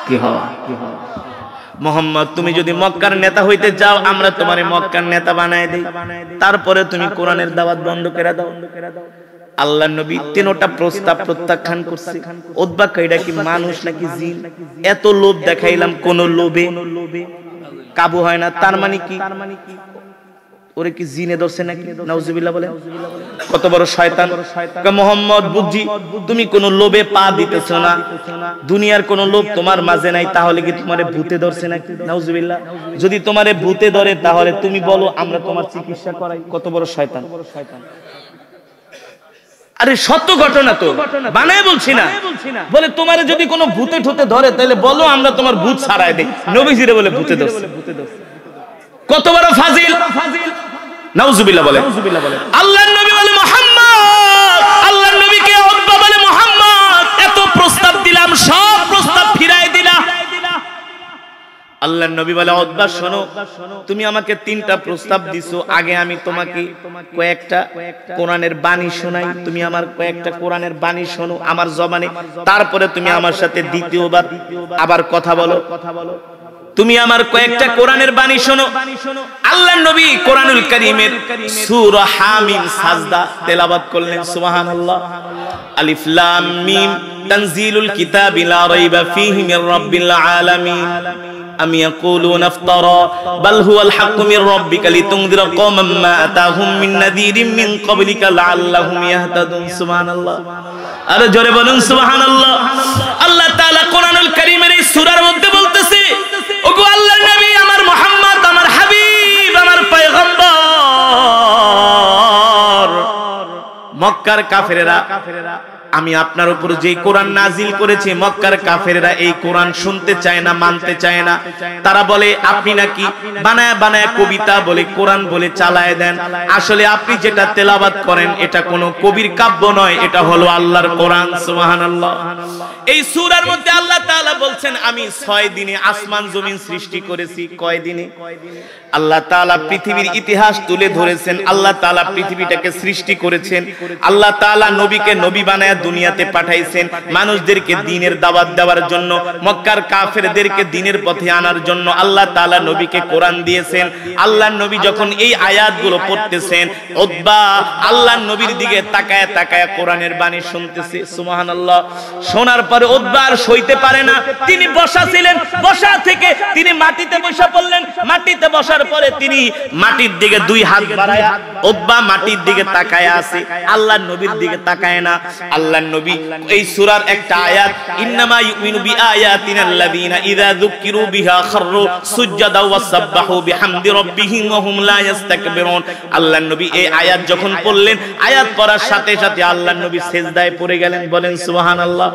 কি হওয়া মোহাম্মদ তুমি যদি মক্কার নেতা হইতে চাও আমরা তোমার মক্কার নেতা বানায় দিই তারপরে তুমি কোরআনের দাওয়াত বন্ধ করে দাও বন্ধ করে দাও আল্লাহ নবী তেনোটা প্রস্তাব প্রত্যাখ্যান করছে ওদবা কাইডা কি মানুষ নাকি জিন এত লোভ দেখাইলাম কোন লোভে কাবু হয় না তার মানে কি ওরে কি জিনে ধরছে নাকি নাউজুবিল্লাহ বলে কত বড় শয়তান মোহাম্মদ বুদ্ধি তুমি কোন লোভে পা দিতেছ না দুনিয়ার কোন লোভ তোমার মাঝে নাই তাহলে কি তোমারে ভূতে ধরছে নাকি নাউজুবিল্লাহ যদি তোমারে ভূতে ধরে তাহলে তুমি বলো আমরা তোমার চিকিৎসা করাই কত বড় শয়তান আরে সত্য ঘটনা তো বানায় বলছি না বলে তোমার যদি কোনো ভূতে ঠুতে ধরে তাহলে বলো আমরা তোমার ভূত সারায় দিই নবীজিরে বলে ভূতে দোষ কত বড় ফাজিল নাউজুবিল্লাহ বলে আল্লাহর নবী বলে মোহাম্মদ আল্লাহর নবীকে অব্বা বলে মোহাম্মদ এত প্রস্তাব দিলাম সব প্রস্তাব ফিরায় দিলাম আল্লাহ নবী বলে অদ্বা শোনো তুমি আমাকে তিনটা প্রস্তাব দিছো আগে আমি তোমাকে কয়েকটা কোরআনের বাণী শোনাই তুমি আমার কয়েকটা কোরআনের বাণী শোনো আমার জবানে তারপরে তুমি আমার সাথে দ্বিতীয়বার আবার কথা বলো কথা বলো তুমি আমার কয়েকটা কোরআনের বাণী শোনো আল্লাহ নবী কোরআনুল করিমের সুর হামিম সাজদা তেলাবাদ করলেন সুবাহান আল্লাহ আলিফ লাম মিম তানজিলুল কিতাবি লা রাইবা ফীহি মির রাব্বিল আলামিন আমি يقولون افترى بل هو الحق من ربك لتنذر قوما ما أتاهم من نذير من قبلك لعلهم يهتدون سبحان আরে জোরে বলুন সুবহানাল্লাহ আল্লাহ তাআলা কোরআনুল কারীমের এই সূরার মধ্যে বলতেছে ওগো আল্লাহর নবী আমার মুহাম্মদ আমার হাবিব আমার পয়গম্বর মক্কার কাফেরেরা আমি আপনার উপর যে কোরআন নাজিল করেছি মক্কার কাফেররা এই কোরআন শুনতে চায় না মানতে চায় না তারা বলে আপনি নাকি বানায় বানায় কবিতা বলে কোরআন বলে চালায় দেন আসলে আপনি যেটা তেলাবাত করেন এটা কোনো কবির কাব্য নয় এটা হলো আল্লাহর কোরআন সুবহানাল্লাহ এই সূরার মধ্যে আল্লাহ তাআলা বলছেন আমি ছয় দিনে আসমান জমিন সৃষ্টি করেছি কয় দিনে আল্লাহ তালা পৃথিবীর ইতিহাস তুলে ধরেছেন আল্লাহ তালা পৃথিবীটাকে সৃষ্টি করেছেন আল্লাহ তালা নবীকে নবী বানায় দুনিয়াতে পাঠাইছেন মানুষদেরকে দিনের দাবাত দেওয়ার জন্য মক্কার কাফেরদেরকে দিনের পথে আনার জন্য আল্লাহ তালা নবীকে কোরআন দিয়েছেন আল্লাহ নবী যখন এই আয়াতগুলো পড়তেছেন ওদ্বা আল্লাহ নবীর দিকে তাকায় তাকায় কোরআনের বাণী শুনতেছে সুমাহান আল্লাহ শোনার পরে ওদ্বা আর সইতে পারে না তিনি বসা ছিলেন বসা থেকে তিনি মাটিতে বসা পড়লেন মাটিতে বসার তারপরে তিনি মাটির দিকে দুই হাত বাড়ায় ওব্বা মাটির দিকে তাকায় আছে আল্লাহ নবীর দিকে তাকায় না আল্লাহ নবী এই সুরার একটা আয়াত ইননামা ইউমিনু আল্লাযিনা ইযা যুকিরু বিহা খাররু সুজদা ওয়া সাব্বাহু বিহামদি রাব্বিহিম ওয়া হুম লা ইস্তাকবিরুন আল্লাহ নবী এই আয়াত যখন পড়লেন আয়াত পড়ার সাথে সাথে আল্লাহ নবী সিজদায় পড়ে গেলেন বলেন সুবহানাল্লাহ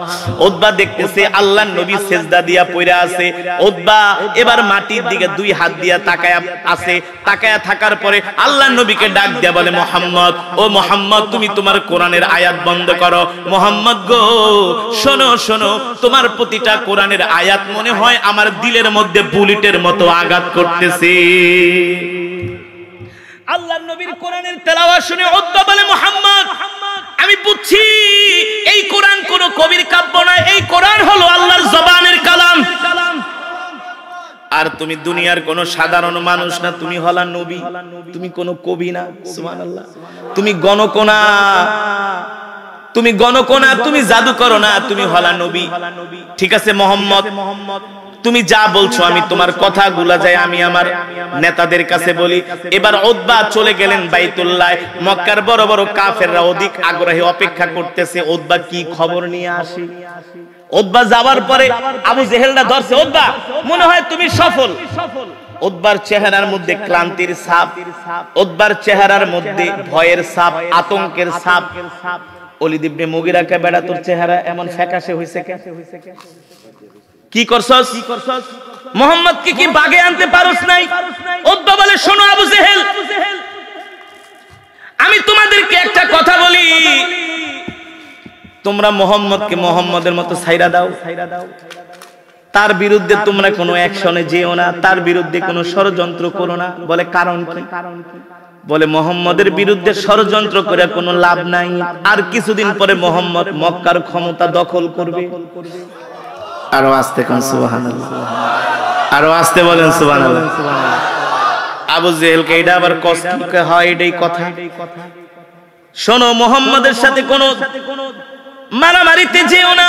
ওব্বা দেখতেছে আল্লাহ নবী সিজদা দিয়া পড়ে আছে ওব্বা এবার মাটির দিকে দুই হাত দিয়া তাকায় কাছে তাকায়া থাকার পরে আল্লাহ নবীকে ডাক দেয়া বলে মোহাম্মদ ও মোহাম্মদ তুমি তোমার কোরআনের আয়াত বন্ধ করো মোহাম্মদ গো শোনো শোনো তোমার প্রতিটা কোরআনের আয়াত মনে হয় আমার দিলের মধ্যে বুলেটের মতো আঘাত করতেছে আল্লাহ নবীর কোরআনের তেলাওয়া শুনে অদ্দা বলে মোহাম্মদ আমি বুঝছি এই কোরআন কোন কবির কাব্য নয় এই কোরআন হলো আল্লাহর জবানের কালাম কালাম আর তুমি দুনিয়ার কোন সাধারণ মানুষ না তুমি হলা নবী তুমি কোন কবি না তুমি গণকোনা তুমি গণকোনা তুমি জাদু করো না তুমি হলা নবী ঠিক আছে মোহাম্মদ মোহাম্মদ তুমি যা বলছো আমি তোমার কথা গুলা যাই আমি আমার নেতাদের কাছে বলি এবার ওদবা চলে গেলেন বাইতুল্লায় মক্কার বড় বড় কাফেররা অধিক আগ্রহে অপেক্ষা করতেছে ওদবা কি খবর নিয়ে আসি ওদবা যাওয়ার পরে আবু জেহেলরা ধরছে ওদবা মনে হয় তুমি সফল ওদবার চেহারার মধ্যে ক্লান্তির ছাপ ওদবার চেহারার মধ্যে ভয়ের ছাপ আতঙ্কের ছাপ মুগিরা কে বেড়া তোর চেহারা এমন ফ্যাকাশে হইছে কে কি করছস কি করছস মোহাম্মদ কি কি বাগে আনতে পারস নাই ওদবা বলে শোনো আবু জেহেল আমি তোমাদেরকে একটা কথা বলি তোমরা মোহাম্মদকে মোহাম্মদের মতো সাইরা দাও তার বিরুদ্ধে তোমরা কোনো অ্যাকশনে যেও না তার বিরুদ্ধে কোনো ষড়যন্ত্র করো না বলে কারণ কি বলে মোহাম্মদের বিরুদ্ধে ষড়যন্ত্র করে কোনো লাভ নাই আর কিছুদিন পরে মোহাম্মদ মক্কার ক্ষমতা দখল করবে আরো আসতে কোন সুবহানাল্লাহ আরো আসতে বলেন সুবহানাল্লাহ আবু জেহেলকে এটা আবার কষ্ট হয় এটাই কথা শোনো মোহাম্মদের সাথে কোনো মারামারিতে যেও না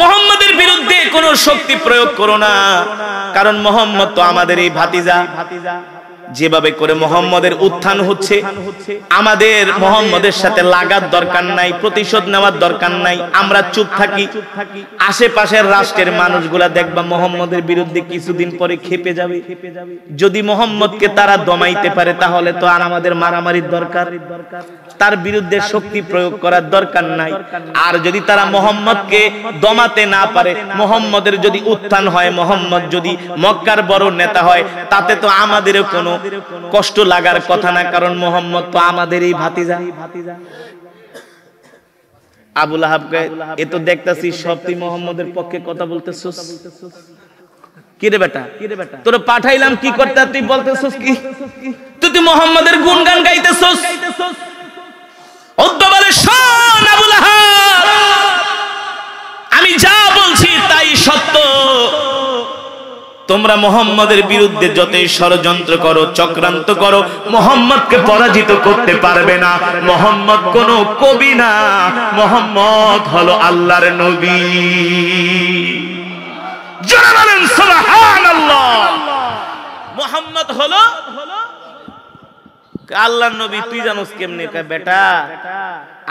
মোহাম্মদের বিরুদ্ধে কোন শক্তি প্রয়োগ করো না কারণ মোহাম্মদ তো আমাদের এই ভাতিজা ভাতিজা যেভাবে করে মোহাম্মদের উত্থান হচ্ছে আমাদের মোহাম্মদের সাথে লাগার দরকার নাই প্রতিশোধ নেওয়ার দরকার নাই আমরা চুপ থাকি আশেপাশের রাষ্ট্রের মানুষগুলা দেখবা মোহাম্মদের বিরুদ্ধে কিছুদিন পরে খেপে যাবে যদি মোহাম্মদকে তারা দমাইতে পারে তাহলে তো আর আমাদের মারামারির দরকার তার বিরুদ্ধে শক্তি প্রয়োগ করার দরকার নাই আর যদি তারা মোহাম্মদকে দমাতে না পারে মোহাম্মদের যদি উত্থান হয় মোহাম্মদ যদি মক্কার বড় নেতা হয় তাতে তো আমাদেরও কোনো কষ্ট লাগার কথা না কারণ মোহাম্মদ তো আমাদেরই ভাতিজা আবুল আহাবকে এ তো দেখতেছি সব তুই মোহাম্মদের পক্ষে কথা বলতে সুস কিরে বেটা কিরে বেটা তোর পাঠাইলাম কি করতে তুই বলতে সুস কি তুই মোহাম্মদের গাইতে সুস অদ্যবালে শোন আবুল আহাব তোমরা মোহাম্মদের বিরুদ্ধে যতই ষড়যন্ত্র করো চক্রান্ত করো মোহাম্মদকে পরাজিত করতে পারবে না মোহাম্মদ কোন কবি না মোহাম্মদ হলো আল্লাহর নবী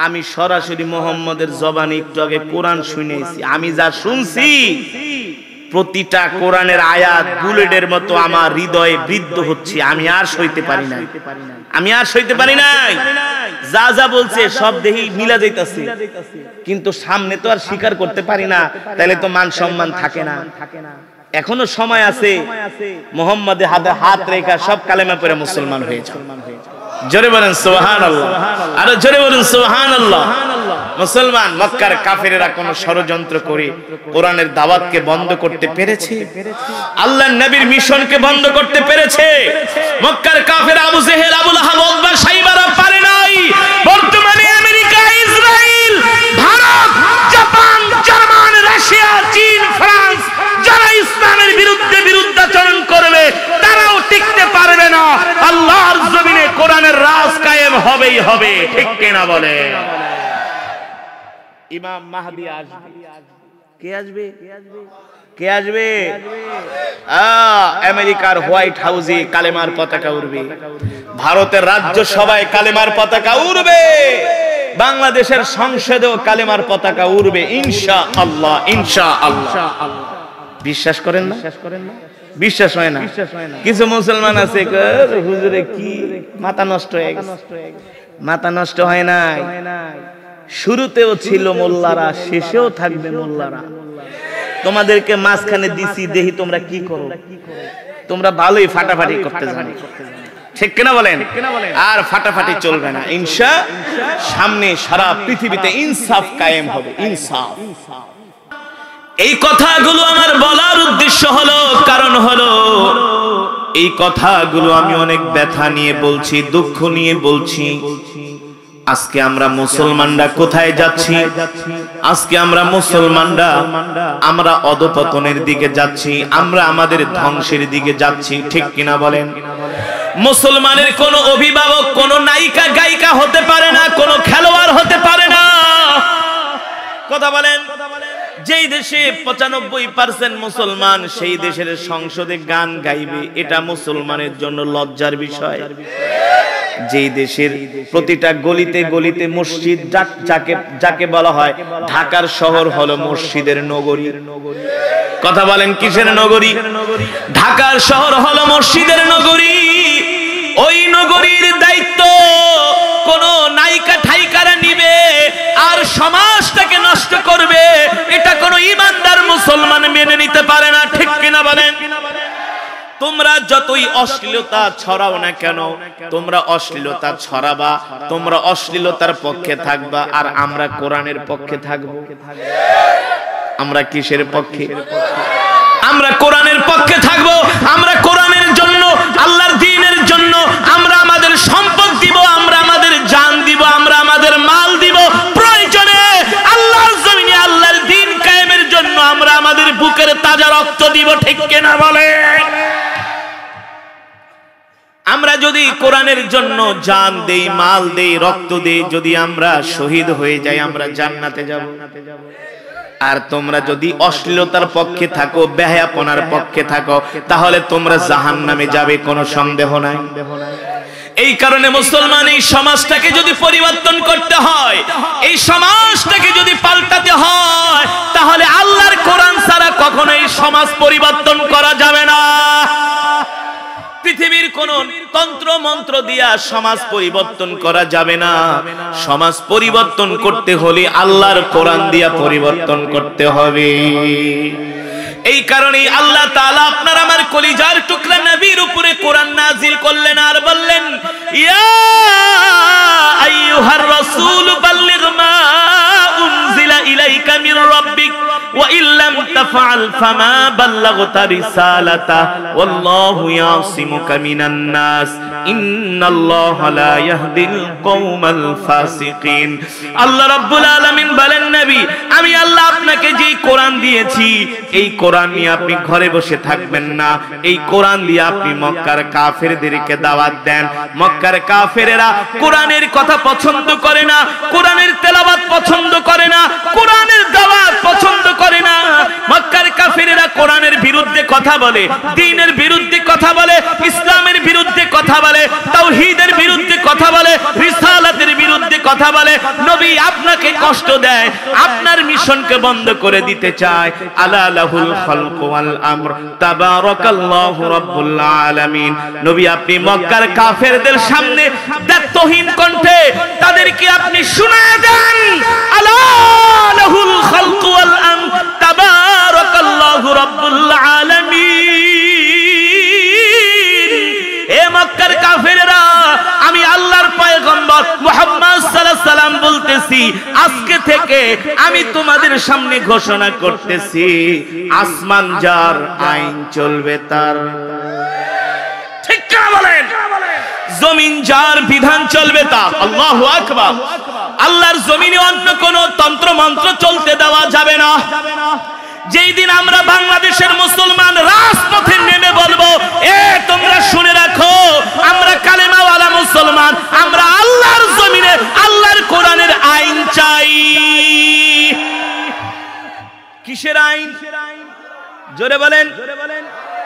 আমি সরাসরি মোহাম্মদের জবান একটু আগে কোরআন শুনেছি আমি যা শুনছি প্রতিটা কোরআনের আয়াত বুলেটের মতো আমার হৃদয়ে বৃদ্ধ হচ্ছে আমি আর সইতে পারি না আমি আর সইতে পারি নাই যা যা বলছে সব দেহি মিলা যাইতাছে কিন্তু সামনে তো আর স্বীকার করতে পারি না তাহলে তো মান সম্মান থাকে না এখনো সময় আছে মোহাম্মদের হাতে হাত রেখা সব কালেমা পরে মুসলমান হয়েছে জোরে বলেন সোহান আল্লাহ আরো জোরে বলেন সোহান আল্লাহ মুসলমান মক্কার কাফেরেরা কোন ষড়যন্ত্র করে কোরআনের দাওয়াতকে বন্ধ করতে পেরেছে আল্লাহ নবীর মিশনকে বন্ধ করতে পেরেছে মক্কার কাফের আবু জেহেল আবুল আহমদ সাইবারা পারে নাই বর্তমানে America Israel Bharat Japan German Russia চীন ফ্রান্স যারা ইসলামের বিরুদ্ধে বিরুদ্ধাচরণ করবে তারাও টিকতে পারবে না আল্লাহর জমিনে কোরআনের রাজ কায়েম হবেই হবে ঠিক কিনা বলে ইমাম মাহাদি আসবে কে আসবে কে আসবে আমেরিকার হোয়াইট হাউসে কালেমার পতাকা উড়বে ভারতের রাজ্য সভায় কালেমার পতাকা উড়বে বাংলাদেশের সংসদেও কালেমার পতাকা উড়বে ইনশা আল্লাহ ইনশা আল্লাহ বিশ্বাস করেন না বিশ্বাস করেন না বিশ্বাস হয় না কিছু মুসলমান আছে হুজুরে কি মাথা নষ্ট হয়ে গেছে মাথা নষ্ট হয় নাই শুরুতেও ছিল মোল্লারা শেষেও থাকবে মোল্লারা তোমাদেরকে মাঝখানে দিছি দেহি তোমরা কি করো তোমরা ভালোই ফাটাফাটি করতে জানি ঠিক কিনা বলেন আর ফাটাফাটি চলবে না সামনে সারা পৃথিবীতে ইনসাফ কায়েম হবে ইনসাফ এই কথাগুলো আমার বলার উদ্দেশ্য হলো কারণ হলো এই কথাগুলো আমি অনেক ব্যথা নিয়ে বলছি দুঃখ নিয়ে বলছি আজকে আমরা মুসলমানরা কোথায় যাচ্ছি আজকে আমরা মুসলমানরা আমরা অধপতনের দিকে যাচ্ছি আমরা আমাদের ধ্বংসের দিকে যাচ্ছি ঠিক কিনা বলেন মুসলমানের কোন অভিভাবক কোন নায়িকা গায়িকা হতে পারে না কোন খেলোয়াড় হতে পারে না কথা বলেন যেই দেশে পঁচানব্বই পার্সেন্ট মুসলমান সেই দেশের সংসদে গান গাইবে এটা মুসলমানের জন্য লজ্জার বিষয় যেই দেশের প্রতিটা গলিতে গলিতে মসজিদ যাকে যাকে বলা হয় ঢাকার শহর হলো মসজিদের নগরী কথা বলেন কিসের নগরী ঢাকার শহর হলো মসজিদের নগরী ওই নগরীর দায়িত্ব কোন নায়িকা ঠাইকারা নিবে আর সমাজটাকে নষ্ট করবে এটা কোন ইমানদার মুসলমান মেনে নিতে পারে না ঠিক কিনা বলেন তোমরা যতই অশ্লীলতা ছড়াও না কেন তোমরা অশ্লীলতা ছড়াবা তোমরা অশ্লীলতার পক্ষে থাকবা আর আমরা কোরআনের পক্ষে থাকবো আমরা কিসের পক্ষে আমরা কোরআনের পক্ষে থাকব আমরা কোরআনের জন্য আল্লাহর দিনের জন্য আমরা আমাদের সম্পদ দিব আমরা আমাদের জান দিব আমরা আমাদের মাল দিব প্রয়োজনে আল্লাহর জমিনে আল্লাহর দিন কায়েমের জন্য আমরা আমাদের বুকের তাজা রক্ত দিব ঠিক কেনা বলে আমরা যদি কোরআনের জন্য জান দেই মাল দেই রক্ত দেই যদি আমরা শহীদ হয়ে যাই আমরা জান্নাতে যাব আর তোমরা যদি অশ্লীলতার পক্ষে থাকো বেহায়াপনার পক্ষে থাকো তাহলে তোমরা জাহান নামে যাবে কোনো সন্দেহ নাই এই কারণে মুসলমান এই সমাজটাকে যদি পরিবর্তন করতে হয় এই সমাজটাকে যদি পাল্টাতে হয় তাহলে আল্লাহর কোরআন ছাড়া কখনো এই সমাজ পরিবর্তন করা যাবে না পৃথিবীর কোন তন্ত্র মন্ত্র দিয়া সমাজ পরিবর্তন করা যাবে না সমাজ পরিবর্তন করতে হলে আল্লাহর কোরআন দিয়া পরিবর্তন করতে হবে এই কারণেই আল্লাহ তাআলা আপনার আমার কলিজার টুকরা নবীর উপরে কোরআন নাজিল করলেন আর বললেন ইয়া তাফআল ফামা বাল্লাগতা রিসালাতা ওয়াল্লাহু ইয়াসিমুকা মিনান নাস ইন্নাল্লাহা লা ইয়াহদিল কওমাল ফাসিকিন আল্লাহ রাব্বুল আলামিন বলেন নবী আমি আল্লাহ আপনাকে যে কোরআন দিয়েছি এই কোরআন নিয়ে আপনি ঘরে বসে থাকবেন না এই কোরআন দিয়ে আপনি মক্কার কাফেরদেরকে দাওয়াত দেন মক্কার কাফেরেরা কোরআনের কথা পছন্দ করে না কোরআনের তেলাওয়াত পছন্দ করে না কোরআনের দাওয়াত পছন্দ করে না মক্কার কাফিরেরা কোরআনের বিরুদ্ধে কথা বলে দিনের বিরুদ্ধে কথা বলে ইসলামের বিরুদ্ধে কথা বলে তাওহীদের বিরুদ্ধে কথা বলে রিসালাতের বিরুদ্ধে কথা বলে নবী আপনাকে কষ্ট দেয় আপনার মিশনকে বন্ধ করে দিতে চায় আলা লাহুল খালক ওয়াল আমর তাবারাকাল্লাহু রাব্বুল আলামিন নবী আপনি মক্কার কাফেরদের সামনে দাত্তহীন কণ্ঠে তাদেরকে আপনি শুনিয়ে দেন আলা লাহুল খালক ওয়াল আমর তাবারাক বারাকাল্লাহু রাব্বুল আলামিন এ মক্কার কাফেররা আমি আল্লাহর পয়গম্বর মুহাম্মদ সাল্লাল্লাহু বলতেছি আজকে থেকে আমি তোমাদের সামনে ঘোষণা করতেছি আসমান যার আইন চলবে তার ঠিক কা বলেন জমিন যার বিধান চলবে তা আকবার আল্লাহর জমিনে অন্য কোন তন্ত্র মন্ত্র চলতে দেওয়া যাবে না যেই দিন আমরা বাংলাদেশের মুসলমান রাজপথে নেমে বলবো এ তোমরা শুনে রাখো আমরা কালেমাওয়ালা মুসলমান আমরা আল্লাহর জমিনে আল্লাহর কোরআনের আইন চাই কিসের আইন জোরে বলেন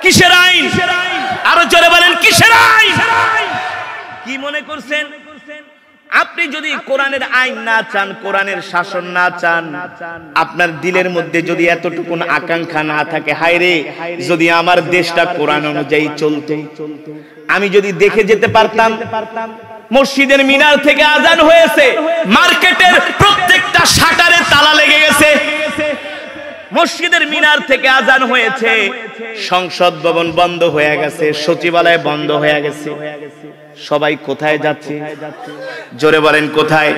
কিসের আইন আরো জোরে বলেন কিসের আইন কি মনে করছেন আপনি যদি কোরআনের আইন না চান কোরআনের শাসন না চান আপনার দিলের মধ্যে যদি এতটুকুন আকাঙ্ক্ষা না থাকে হায়রে যদি আমার দেশটা কোরআন অনুযায়ী চলতে আমি যদি দেখে যেতে পারতাম মসজিদের মিনার থেকে আজান হয়েছে মার্কেটের প্রত্যেকটা শাটারে তালা লেগে গেছে মসজিদের মিনার থেকে আজান হয়েছে সংসদ ভবন বন্ধ হয়ে গেছে সচিবালয় বন্ধ হয়ে গেছে সবাই কোথায় যাচ্ছে জোরে বলেন কোথায়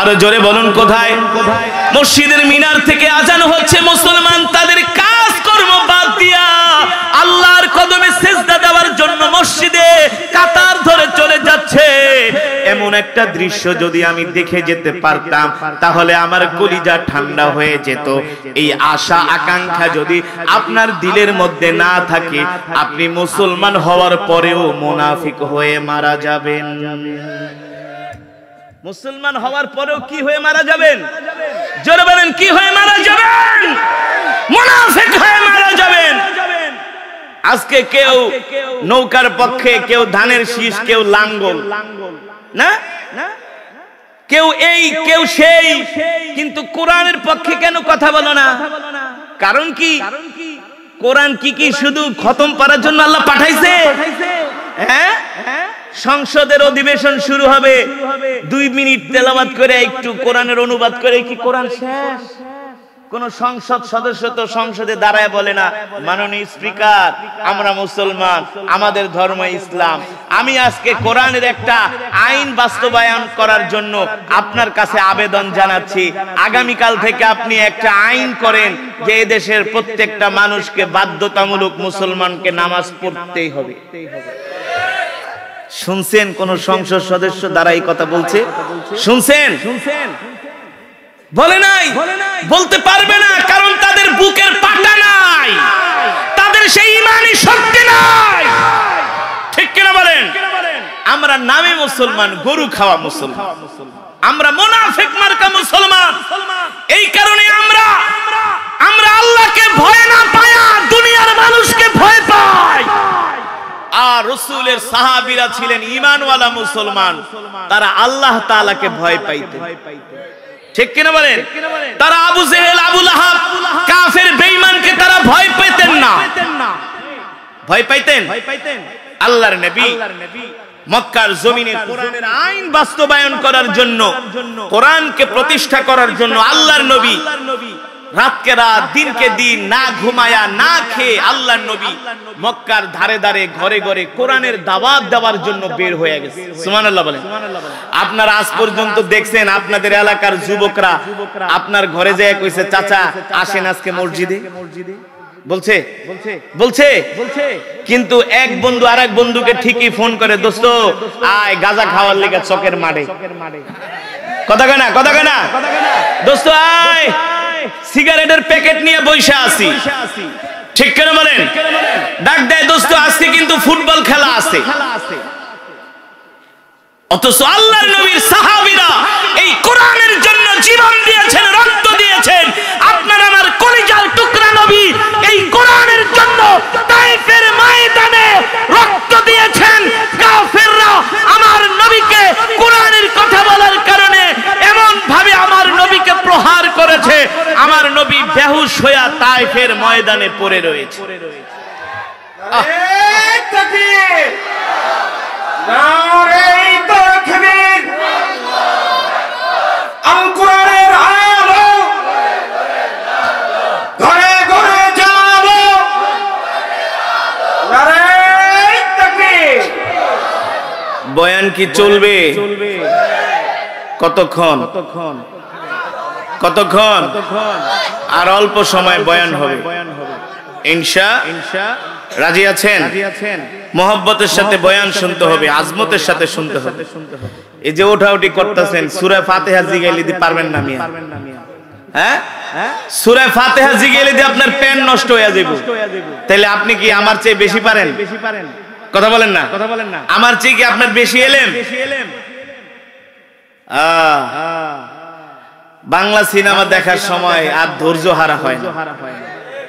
আরো জোরে বলুন কোথায় মসজিদের মিনার থেকে আজান হচ্ছে মুসলমান তাদের ডাক দিয়া আল্লাহর কদমে সেজদা দেওয়ার জন্য মসজিদে কাতার ধরে চলে যাচ্ছে এমন একটা দৃশ্য যদি আমি দেখে যেতে পারতাম তাহলে আমার কলিজা ঠান্ডা হয়ে যেত এই আশা আকাঙ্ক্ষা যদি আপনার দিলের মধ্যে না থাকে আপনি মুসলমান হওয়ার পরেও মোনাফিক হয়ে মারা যাবেন মুসলমান হওয়ার পরেও কি হয়ে মারা যাবেন জোরে বলেন কি হয়ে মারা যাবেন মুনাফিক হয়ে মারা যাবেন আজকে কেউ নৌকার পক্ষে কেউ ধানের শীষ কেউ লাঙ্গল না কেউ এই কেউ সেই কিন্তু কোরআনের পক্ষে কেন কথা বলো না কারণ কি কোরআন কি কি শুধু খতম করার জন্য আল্লাহ পাঠাইছে হ্যাঁ সংসদের অধিবেশন শুরু হবে দুই মিনিট তেলাবাদ করে একটু কোরআনের অনুবাদ করে কি কোরআন শেষ কোন সংসদ সদস্য তো সংসদে দাঁড়ায় বলে না মাননীয় স্পিকার আমরা মুসলমান আমাদের ধর্ম ইসলাম আমি আজকে কোরআনের একটা আইন বাস্তবায়ন করার জন্য আপনার কাছে আবেদন জানাচ্ছি আগামীকাল থেকে আপনি একটা আইন করেন যে দেশের প্রত্যেকটা মানুষকে বাধ্যতামূলক মুসলমানকে নামাজ পড়তেই হবে শুনছেন কোন সংসদ সদস্য দ্বারা এই কথা বলছে শুনছেন শুনছেন বলে নাই বলতে পারবে না কারণ তাদের বুকের পাটা নাই তাদের সেই ইমানি শক্তি নাই ঠিক কিনা বলেন আমরা নামে মুসলমান গরু খাওয়া মুসলমান আমরা মোনাফিক মার্কা মুসলমান এই কারণে আমরা আমরা আল্লাহকে ভয় না পায়া দুনিয়ার মানুষকে ভয় পাই আর রসুলের সাহাবিরা ছিলেন ইমানওয়ালা মুসলমান তারা আল্লাহ তাআলাকে ভয় পাইতে ঠিক কিনা বলেন তারা আবু জেহেল আবু লাহাব কাফের বেঈমানকে তারা ভয় পেতেন না ভয় পাইতেন ভয় পাইতেন আল্লাহর নবী মক্কার জমিনে কোরআনের আইন বাস্তবায়ন করার জন্য কোরআনকে প্রতিষ্ঠা করার জন্য আল্লাহর নবী রাতকে রাত দিনকে দিন না ঘুমায়া না খেয়ে আল্লাহ নবী মক্কার ধারে ধারে ঘরে ঘরে কোরআনের দাওয়াত দেওয়ার জন্য বের হয়ে গেছে সুবহানাল্লাহ বলেন আপনারা আজ পর্যন্ত দেখছেন আপনাদের এলাকার যুবকরা আপনার ঘরে যায় কইছে চাচা আসেন আজকে মসজিদে বলছে বলছে বলছে কিন্তু এক বন্ধু আর এক বন্ধুকে ঠিকই ফোন করে দোস্ত আয় গাজা খাওয়ার লেগে চকের মাডে মাঠে কথা কেনা কথা কেনা দোস্ত আয় সিগারেটের প্যাকেট নিয়ে বসে আসি ঠিক কেন বলেন ডাক দেয় দোস্ত আজকে কিন্তু ফুটবল খেলা আছে অথচ আল্লাহর নবীর সাহাবীরা এই কোরআনের জন্য জীবন দিয়েছেন রক্ত দিয়েছেন আপনার আমার কলিজার টুকরা নবী এই কোরআনের জন্য তাইফের ময়দানে রক্ত দিয়েছেন জিহাদের ময়দানে পড়ে রয়েছে বয়ান কি চলবে কতক্ষণ কতক্ষণ কতক্ষণ আর অল্প সময় বয়ান হবে ইনশা রাজি আছেন মহব্বতের সাথে বয়ান শুনতে হবে আজমতের সাথে শুনতে হবে এই যে ওঠাউটি করতেছেন সুরে ফাতেহা জিগাইলি দি পারবেন না মিয়া হ্যাঁ? হ্যাঁ? তাহলে আপনি কি আমার চেয়ে বেশি পারেন কথা বলেন না কথা বলেন না আমার চেয়ে কি আপনার বেশি এলেম বেশি এলেম বাংলা সিনেমা দেখার সময় আর ধৈর্য হারা হয় না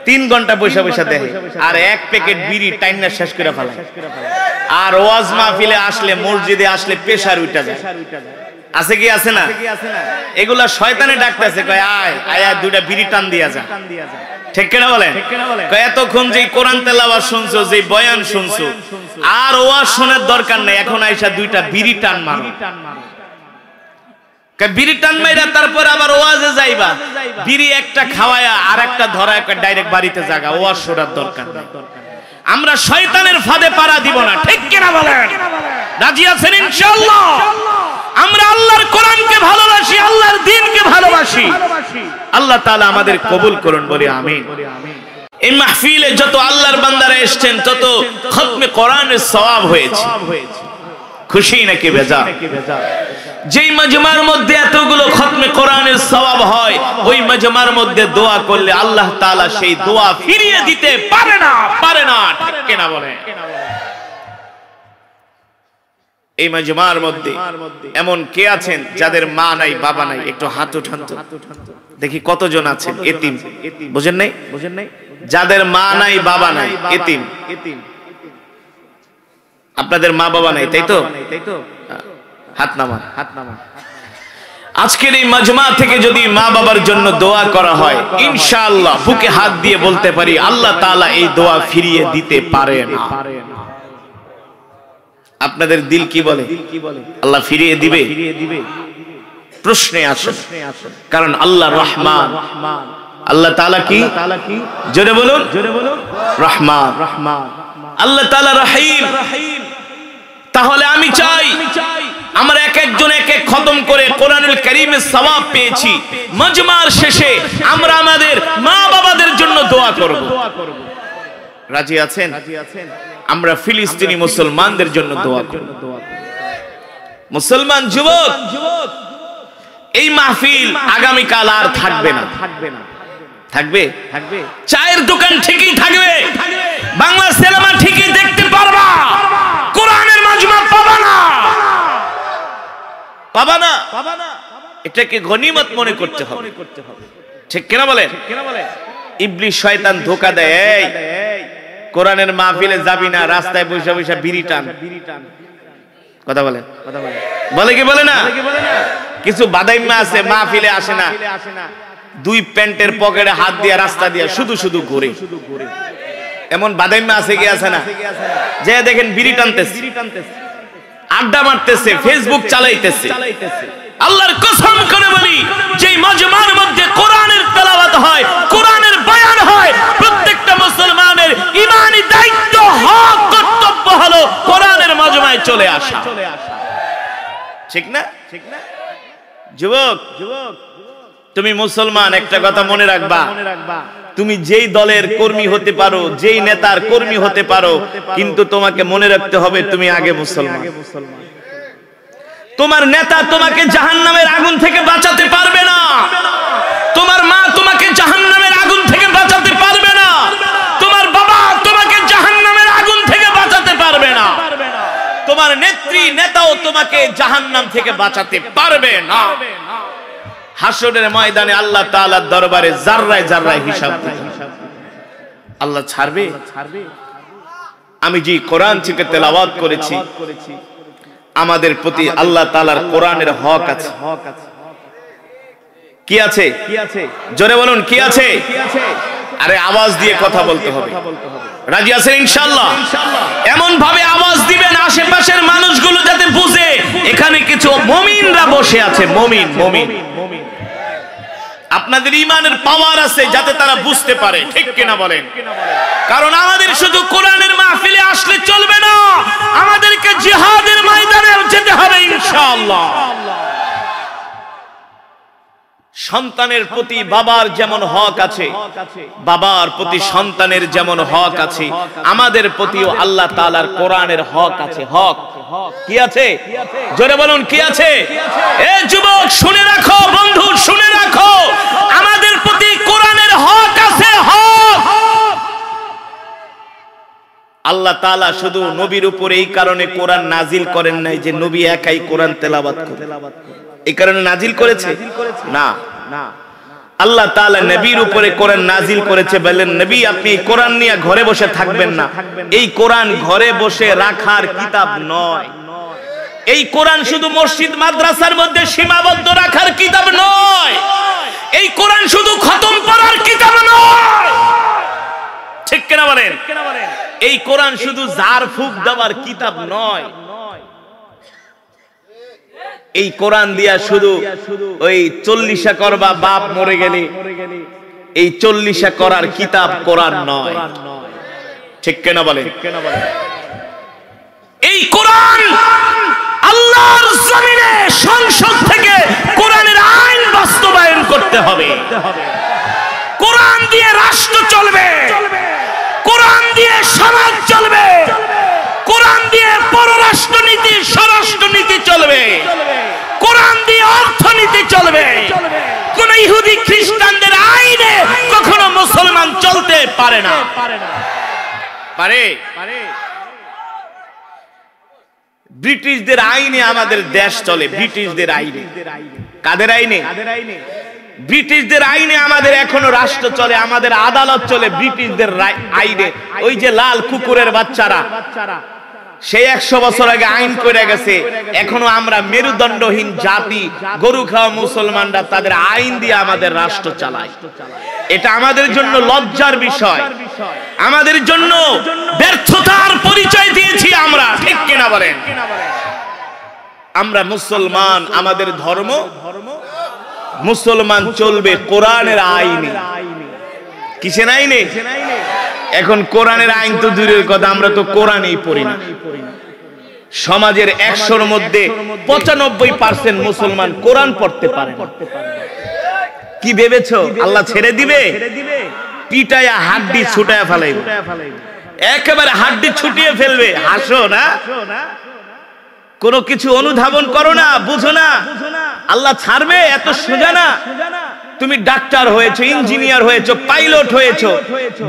তিন ঘন্টা পয়সা পয়সা দেখে আর এক প্যাকেট বিড়ি টাইনার শেষ করে ফেলে আর ওয়াজ মাহফিলে আসলে মসজিদে আসলে পেশার উঠা যায় আছে কি আছে না এগুলা শয়তানে ডাকতেছে কয় আয় আয় দুইটা বিড়ি টান দিয়া যা ঠিক কেনা বলেন এতক্ষণ যে কোরআন তেলাওয়াত শুনছো যে বয়ান শুনছো আর ওয়াজ শোনার দরকার নাই এখন আইসা দুইটা বিড়ি টান মারো বিড়ি মাইরা তারপর আবার ওয়াজে যাইবা বিড়ি একটা খাওয়ায়া আর একটা ধরা একটা ডাইরেক্ট বাড়িতে জাগা ওয়াজ শোনার দরকার আমরা শয়তানের ফাঁদে পাড়া দিব না ঠিক কিনা বলেন রাজি আছেন ইনশাআল্লাহ আমরা আল্লাহর কোরআনকে ভালোবাসি আল্লাহর দিনকে ভালোবাসি আল্লাহ তাআলা আমাদের কবুল করুন বলি আমিন এই মাহফিলে যত আল্লাহর বান্দারা এসেছেন তত খতমে কোরআনের সওয়াব হয়েছে খুশি নাকি বেজা যেই মাজমার মধ্যে এতগুলো খতমে কোরআনের সওয়াব হয় ওই মাজমার মধ্যে দোয়া করলে আল্লাহ তাআলা সেই দোয়া ফিরিয়ে দিতে পারে না পারে না ঠিক কিনা বলে এই মাজমার মধ্যে এমন কে আছেন যাদের মা নাই বাবা নাই একটু হাত উঠান দেখি কতজন আছেন এতিম বুঝেন নাই বুঝেন নাই যাদের মা নাই বাবা নাই এতিম আপনাদের মা বাবা নাই তাই তো তাই তো হাত নামান হাত নামান আজকের এই মাজমা থেকে যদি মা বাবার জন্য দোয়া করা হয় ইনশাআল্লাহ বুকে হাত দিয়ে বলতে পারি আল্লাহ তাআলা এই দোয়া ফিরিয়ে দিতে পারে না আপনাদের দিল কি বলে আল্লাহ ফিরিয়ে দিবে প্রশ্নে আসে কারণ আল্লাহ রহমান আল্লাহ তাআলা কি জোরে বলুন রহমান রহমান আল্লাহ তাআলা রহিম তাহলে আমি চাই চাই আমরা এক একজন এক এক খতম করে কোরআনুল করিমের সবাব পেয়েছি মজমার শেষে আমরা আমাদের মা বাবাদের জন্য দোয়া করব রাজি আছেন আমরা ফিলিস্তিনি মুসলমানদের জন্য দোয়া করব মুসলমান যুবক এই মাহফিল আগামী কাল আর থাকবে না থাকবে না থাকবে থাকবে চায়ের দোকান ঠিকই থাকবে বাংলা সিনেমা ঠিকই দেখতে পারবা পাবা না এটাকে গনিমত মনে করতে হবে ঠিক কিনা বলে ইবলি শয়তান ধোকা দেয় কোরআনের মাহফিলে যাবি না রাস্তায় বসে বসে বিড়ি টান কথা বলে বলে কি বলে না কিছু বাদাইমা আছে মাহফিলে আসে না দুই প্যান্টের পকেটে হাত দিয়ে রাস্তা দিয়ে শুধু শুধু ঘুরে এমন বাদাইমা আছে কি আছে না যে দেখেন বিড়ি টানতেছে আড্ডা মারতেছে ফেসবুক চালাইতেছে আল্লাহর কসম করে বলি যে মজমার মধ্যে কোরআনের তেলাওয়াত হয় কোরআনের বায়ান হয় প্রত্যেকটা মুসলমানের ইমানি দায়িত্ব হক কর্তব্য হলো কোরআনের মজমায় চলে আসা ঠিক না ঠিক না যুবক যুবক তুমি মুসলমান একটা কথা মনে রাখবা মনে রাখবা তুমি যেই দলের কর্মী হতে পারো যেই নেতার কর্মী হতে পারো কিন্তু তোমাকে মনে রাখতে হবে তুমি আগে মুসলমান তোমার নেতা তোমাকে জাহান নামের আগুন থেকে বাঁচাতে পারবে না তোমার মা তোমাকে জাহান নামের আগুন থেকে বাঁচাতে পারবে না তোমার বাবা তোমাকে জাহান নামের আগুন থেকে বাঁচাতে পারবে না তোমার নেত্রী নেতাও তোমাকে জাহান নাম থেকে বাঁচাতে পারবে না হাসরের ময়দানে আল্লাহ তালার দরবারে জাররায় জাররায় হিসাব আল্লাহ ছাড়বে আমি যে কোরআন থেকে তেলাওয়াত করেছি আমাদের প্রতি আল্লাহ তালার কোরআনের হক আছে কি আছে জোরে বলুন কি আছে আরে আওয়াজ দিয়ে কথা বলতে হবে রাজি আছেন ইনশাল্লাহ এমন ভাবে আওয়াজ দিবেন আশেপাশের মানুষগুলো যাতে বুঝে এখানে কিছু মমিনরা বসে আছে মমিন মমিন আপনাদের ইমানের পাওয়ার আছে যাতে তারা বুঝতে পারে ঠিক কিনা বলেন কারণ আমাদের শুধু কোরআনের মাহফিলে আসলে চলবে না আমাদেরকে জিহাদের ময়দানে যেতে হবে ইনশাআল্লাহ সন্তানের প্রতি বাবার যেমন হক আছে বাবার প্রতি সন্তানের যেমন হক আছে আমাদের প্রতিও আল্লাহ তালার কোরআনের হক আছে হক কি আছে জোরে বলুন কি আছে এ যুবক শুনে রাখো বন্ধু শুনে রাখো আল্লাহ তালা শুধু নবীর উপর এই কারণে কোরআন নাজিল করেন নাই যে নবী একাই কোরআন তেলাবাদ করে এই কারণে নাজিল করেছে না আল্লাহ তালা নবীর উপরে কোরআন নাজিল করেছে বললেন নবী আপনি কোরআন নিয়ে ঘরে বসে থাকবেন না এই কোরআন ঘরে বসে রাখার কিতাব নয় এই কোরআন শুধু মসজিদ মাদ্রাসার মধ্যে সীমাবদ্ধ রাখার কিতাব নয় এই কোরআন শুধু খতম করার কিতাব নয় ঠিক কেনা বলেন এই কোরআন শুধু জার ফুক দেওয়ার কিতাব নয় এই কোরআন দিয়া শুধু ওই চল্লিশা করবা বাপ মরে গেলে এই চল্লিশা করার কিতাব কোরআন নয় ঠিক কেনা বলে এই কোরআন আল্লাহর জমিনে সংসদ থেকে কোরআনের আইন বাস্তবায়ন করতে হবে কোরআন দিয়ে রাষ্ট্র চলবে চলবে কোরআন দিয়ে সমাজ চলবে কোরআন দিয়ে পররাষ্ট্রনীতি স্বরাষ্ট্রনীতি চলবে কোরআন দিয়ে অর্থনীতি চলবে কোন ইহুদি খ্রিস্টানদের আইনে কখনো মুসলমান চলতে পারে না পারে ব্রিটিশদের আইনে আমাদের দেশ চলে ব্রিটিশদের আইনে কাদের আইনে ব্রিটিশদের আইনে আমাদের এখনো রাষ্ট্র চলে আমাদের আদালত চলে ব্রিটিশদের আইনে ওই যে লাল কুকুরের বাচ্চারা সেই একশো বছর আগে আইন করে গেছে এখনো আমরা মেরুদণ্ডহীন জাতি গরু খাওয়া মুসলমানরা তাদের আইন দিয়ে আমাদের রাষ্ট্র চালায় এটা আমাদের জন্য লজ্জার বিষয় আমাদের জন্য ব্যর্থতার পরিচয় দিয়েছি আমরা ঠিক কিনা বলেন আমরা মুসলমান আমাদের ধর্ম মুসলমান চলবে কোরআনের আইনে কিসের আইনে এখন কোরআনের আইন তো দূরের কথা আমরা তো কোরআনেই পড়ি না সমাজের একশোর মধ্যে পঁচানব্বই পার্সেন্ট মুসলমান কোরআন পড়তে পারে কি ভেবেছ আল্লাহ ছেড়ে দিবে পিটায়া হাড্ডি ছুটায়া ফেলাই একেবারে হাড্ডি ছুটিয়ে ফেলবে হাসো না কোনো কিছু অনুধাবন করো না বুঝো না আল্লাহ ছাড়বে এত সোজা না তুমি ডাক্তার হয়েছো ইঞ্জিনিয়ার হয়েছো পাইলট হয়েছো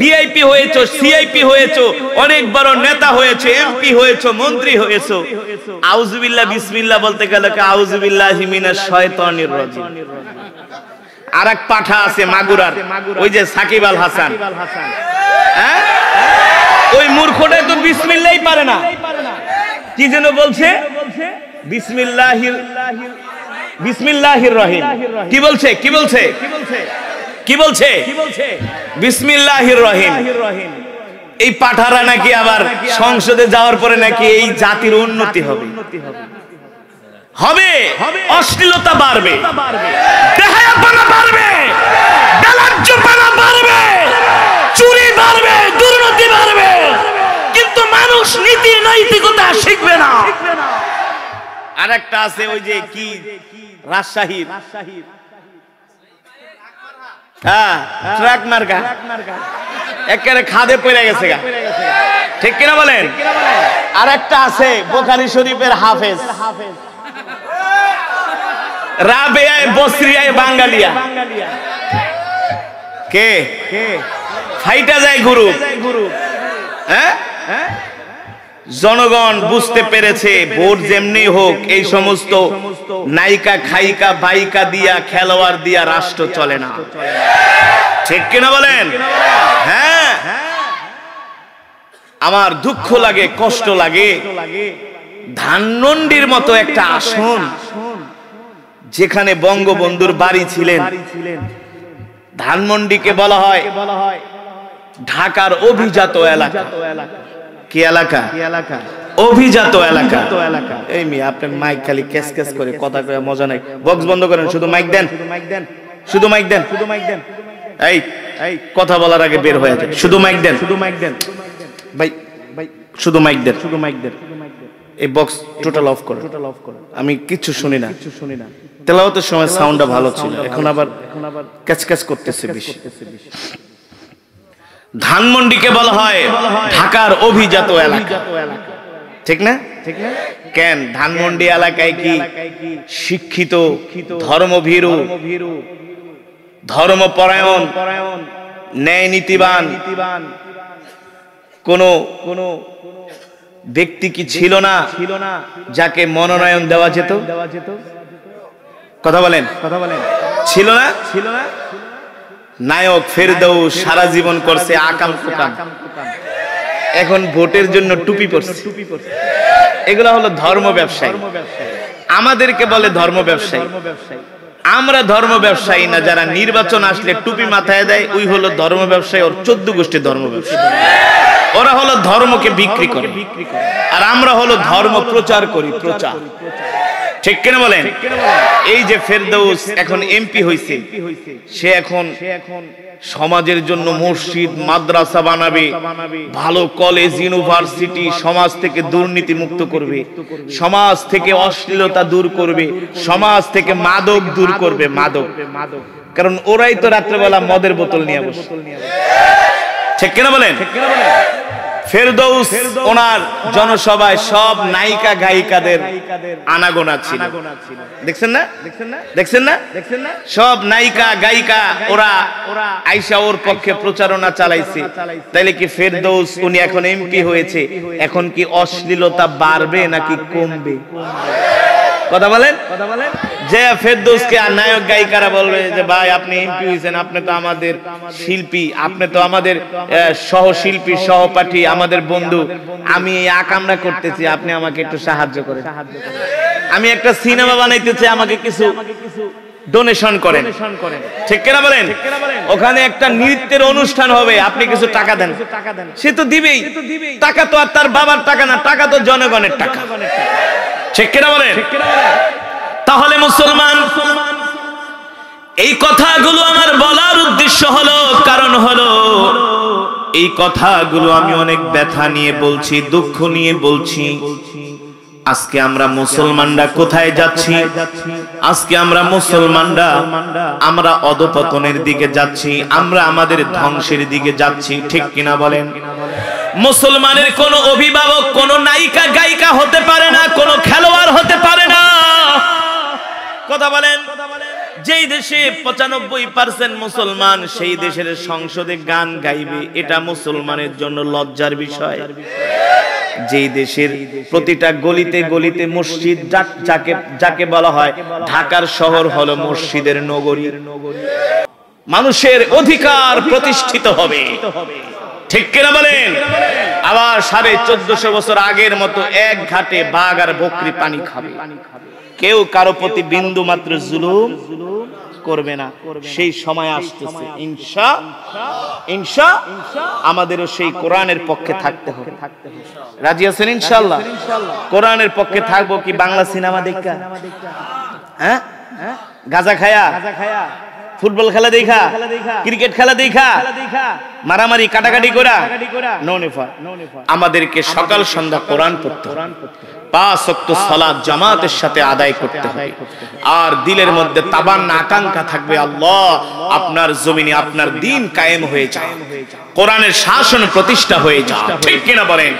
ডিআইপি হয়েছো সিআইপি হয়েছো অনেক বড় নেতা হয়েছো এমপি হয়েছো মন্ত্রী হয়েছো আউজুবিল্লাহ বিসমিল্লাহ বলতে গেলে আউজুবিল্লাহ হিমিনা শয়তানির রাজিম আর এক পাঠা আছে মাগুরার ওই যে সাকিব আল হাসান হ্যাঁ? ওই মূর্খটাই তো বিসমিল্লাই পারে না কি যেন বলছে এই পাঠারা নাকি আবার সংসদে যাওয়ার পরে নাকি এই জাতির উন্নতি হবে হবে অশ্লীলতা বাড়বে চুরি দুর্নীতি বাড়বে কিন্তু মানুষ নীতি নৈতিকতা শিখবে না শিখবে না আর একটা আছে ওই যে কি রাজশাহী হ্যাঁ, হাফেজ বসরিয়ায় বাঙ্গালিয়া কে ফাইটা যায় গুরু গুরু হ্যাঁ হ্যাঁ জনগণ বুঝতে পেরেছে ভোট যেমনি হোক এই সমস্ত নায়িকা খাইকা বাইকা দিয়া খেলোয়াড় দিয়া রাষ্ট্র চলে না ঠিক কিনা বলেন হ্যাঁ আমার দুঃখ লাগে কষ্ট লাগে ধানমন্ডির মতো একটা আসন যেখানে বঙ্গবন্ধুর বাড়ি ছিলেন ধানমন্ডিকে বলা হয় ঢাকার অভিজাত এলাকা কি এলাকা অভিজাত এলাকা এই মেয়ে আপনার মাইক খালি কেস কেস করে কথা কয়ে মজা নাই বক্স বন্ধ করেন শুধু মাইক দেন মাইক দেন শুধু মাইক দেন শুধু মাইক দেন এই এই কথা বলার আগে বের হয়ে যায় শুধু মাইক দেন শুধু মাইক দেন ভাই ভাই শুধু মাইক দেন শুধু মাইক দেন এই বক্স টোটাল অফ করো টোটাল অফ করো আমি কিচ্ছু শুনি না কিছু শুনি না তেলাওয়াতের সময় সাউন্ডটা ভালো ছিল এখন আবার এখন আবার ক্যাচ ক্যাচ করতেছে বেশি ধানমন্ডিকে বলা হয় ঢাকার অভিজাত এলাকা ঠিক না কেন ধানমন্ডি এলাকায় কি শিক্ষিত ধর্মভীরু ধর্মপরায়ণ ন্যায় নীতিবান কোন কোন ব্যক্তি কি ছিল না ছিল না যাকে মনোনয়ন দেওয়া যেত কথা বলেন কথা বলেন ছিল না ছিল না নায়ক ফেরদৌ সারা জীবন করছে আকাল কুকাম এখন ভোটের জন্য টুপি পরছে এগুলো হলো ধর্ম ব্যবসায়ী আমাদেরকে বলে ধর্ম ব্যবসায়ী আমরা ধর্ম ব্যবসায়ী না যারা নির্বাচন আসলে টুপি মাথায় দেয় ওই হলো ধর্ম ব্যবসায়ী ওর চোদ্দ গোষ্ঠী ধর্ম ব্যবসায়ী ওরা হলো ধর্মকে বিক্রি করে আর আমরা হলো ধর্ম প্রচার করি প্রচার ঠিক কেন বলেন এই যে ফেরদৌস এখন এমপি হইছে সে এখন সমাজের জন্য মসজিদ মাদ্রাসা বানাবে ভালো কলেজ ইউনিভার্সিটি সমাজ থেকে দুর্নীতি মুক্ত করবে সমাজ থেকে অশ্লীলতা দূর করবে সমাজ থেকে মাদক দূর করবে মাদক কারণ ওরাই তো রাত্রেবেলা মদের বোতল নিয়ে বসে ঠিক কিনা বলেন ঠিক কিনা বলেন ফেরদৌস ওনার জনসভায় সব নায়িকা গায়িকাদের আনাগোনা ছিল দেখছেন না দেখছেন না দেখছেন না সব নায়িকা গায়িকা ওরা আইসা ওর পক্ষে প্রচারণা চালাইছে তাইলে কি ফেরদৌস উনি এখন এমপি হয়েছে এখন কি অশ্লীলতা বাড়বে নাকি কমবে কথা বলেন কথা বলেন যে ফেরদৌসকে আর নায়ক গায়িকারা বলবে যে ভাই আপনি এমপি হয়েছেন আপনি তো আমাদের শিল্পী আপনি তো আমাদের সহশিল্পী সহপাঠী আমাদের বন্ধু আমি এই আকামরা করতেছি আপনি আমাকে একটু সাহায্য করেন আমি একটা সিনেমা বানাইতেছি আমাকে কিছু ডোনেশন করেন ঠিক কিনা বলেন ওখানে একটা নৃত্যের অনুষ্ঠান হবে আপনি কিছু টাকা দেন সে তো দিবেই টাকা তো আর তার বাবার টাকা না টাকা তো জনগণের টাকা ঠিক কিনা বলেন তাহলে মুসলমান এই কথাগুলো আমার বলার উদ্দেশ্য হলো কারণ হলো এই কথাগুলো আমি অনেক ব্যথা নিয়ে বলছি দুঃখ নিয়ে বলছি আজকে আমরা মুসলমানরা কোথায় যাচ্ছি আজকে আমরা মুসলমানরা আমরা অধপতনের দিকে যাচ্ছি আমরা আমাদের ধ্বংসের দিকে যাচ্ছি ঠিক কিনা বলেন মুসলমানের কোন অভিভাবক কোন নায়িকা গায়িকা হতে পারে না কোন খেলোয়াড় হতে পারে না কথা বলেন যেই দেশে পঁচানব্বই পার্সেন্ট মুসলমান সেই দেশের সংসদে গান গাইবে এটা মুসলমানের জন্য লজ্জার বিষয় যে দেশের প্রতিটা গলিতে গলিতে মসজিদ যাকে যাকে বলা হয় ঢাকার শহর হলো মসজিদের নগরী মানুষের অধিকার প্রতিষ্ঠিত হবে ঠিক কিনা বলেন আবার সাড়ে চোদ্দশো বছর আগের মতো এক ঘাটে বাঘ আর বকরি পানি খাবে কেউ কারো প্রতি বিন্দু মাত্র জুলুম করবে না সেই সময় আসতেছে ইনশা ইনশা আমাদেরও সেই কোরআনের পক্ষে থাকতে হবে রাজি আছেন ইনশাল্লাহ কোরআনের পক্ষে থাকবো কি বাংলা সিনেমা দেখা হ্যাঁ গাজা খায়া ফুটবল খেলা দেখা ক্রিকেট খেলা দেখা মারামারি কাটাকাটি করা আমাদেরকে সকাল সন্ধ্যা কোরআন পড়তে পাঁচ ওয়াক্ত সালাত জামাতের সাথে আদায় করতে হবে আর দিলের মধ্যে তাবান্না আকাঙ্ক্ষা থাকবে আল্লাহ আপনার জমিনে আপনার দিন কায়েম হয়ে যায় কোরআনের শাসন প্রতিষ্ঠা হয়ে যায় ঠিক কিনা বলেন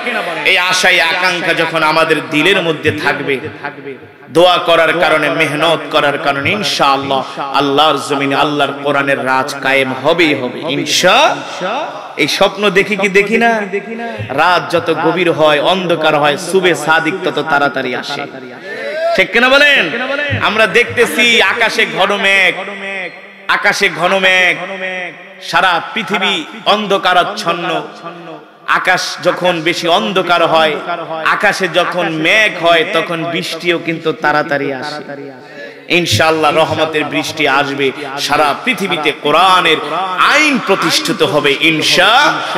এই আশায় আকাঙ্ক্ষা যখন আমাদের দিলের মধ্যে থাকবে থাকবে দোয়া করার কারণে মেহনত করার কারণে ইনশাআল্লাহ আল্লাহর জমিনে আল্লাহর কোরআনের রাজ কায়েম হবেই হবে ইনশা এই স্বপ্ন দেখি কি দেখি না রাত যত গভীর হয় অন্ধকার হয় সুবে সাদিক তত তাড়াতাড়ি আসে ঠিক কিনা বলেন আমরা দেখতেছি আকাশে ঘন মেঘ আকাশে ঘন মেঘ সারা পৃথিবী অন্ধকারাচ্ছন্ন আকাশ যখন বেশি অন্ধকার হয় আকাশে যখন মেঘ হয় তখন বৃষ্টিও কিন্তু তাড়াতাড়ি আসে ইনশাআল্লাহ রহমতের বৃষ্টি আসবে সারা পৃথিবীতে কোরআনের আইন প্রতিষ্ঠিত হবে ইনশা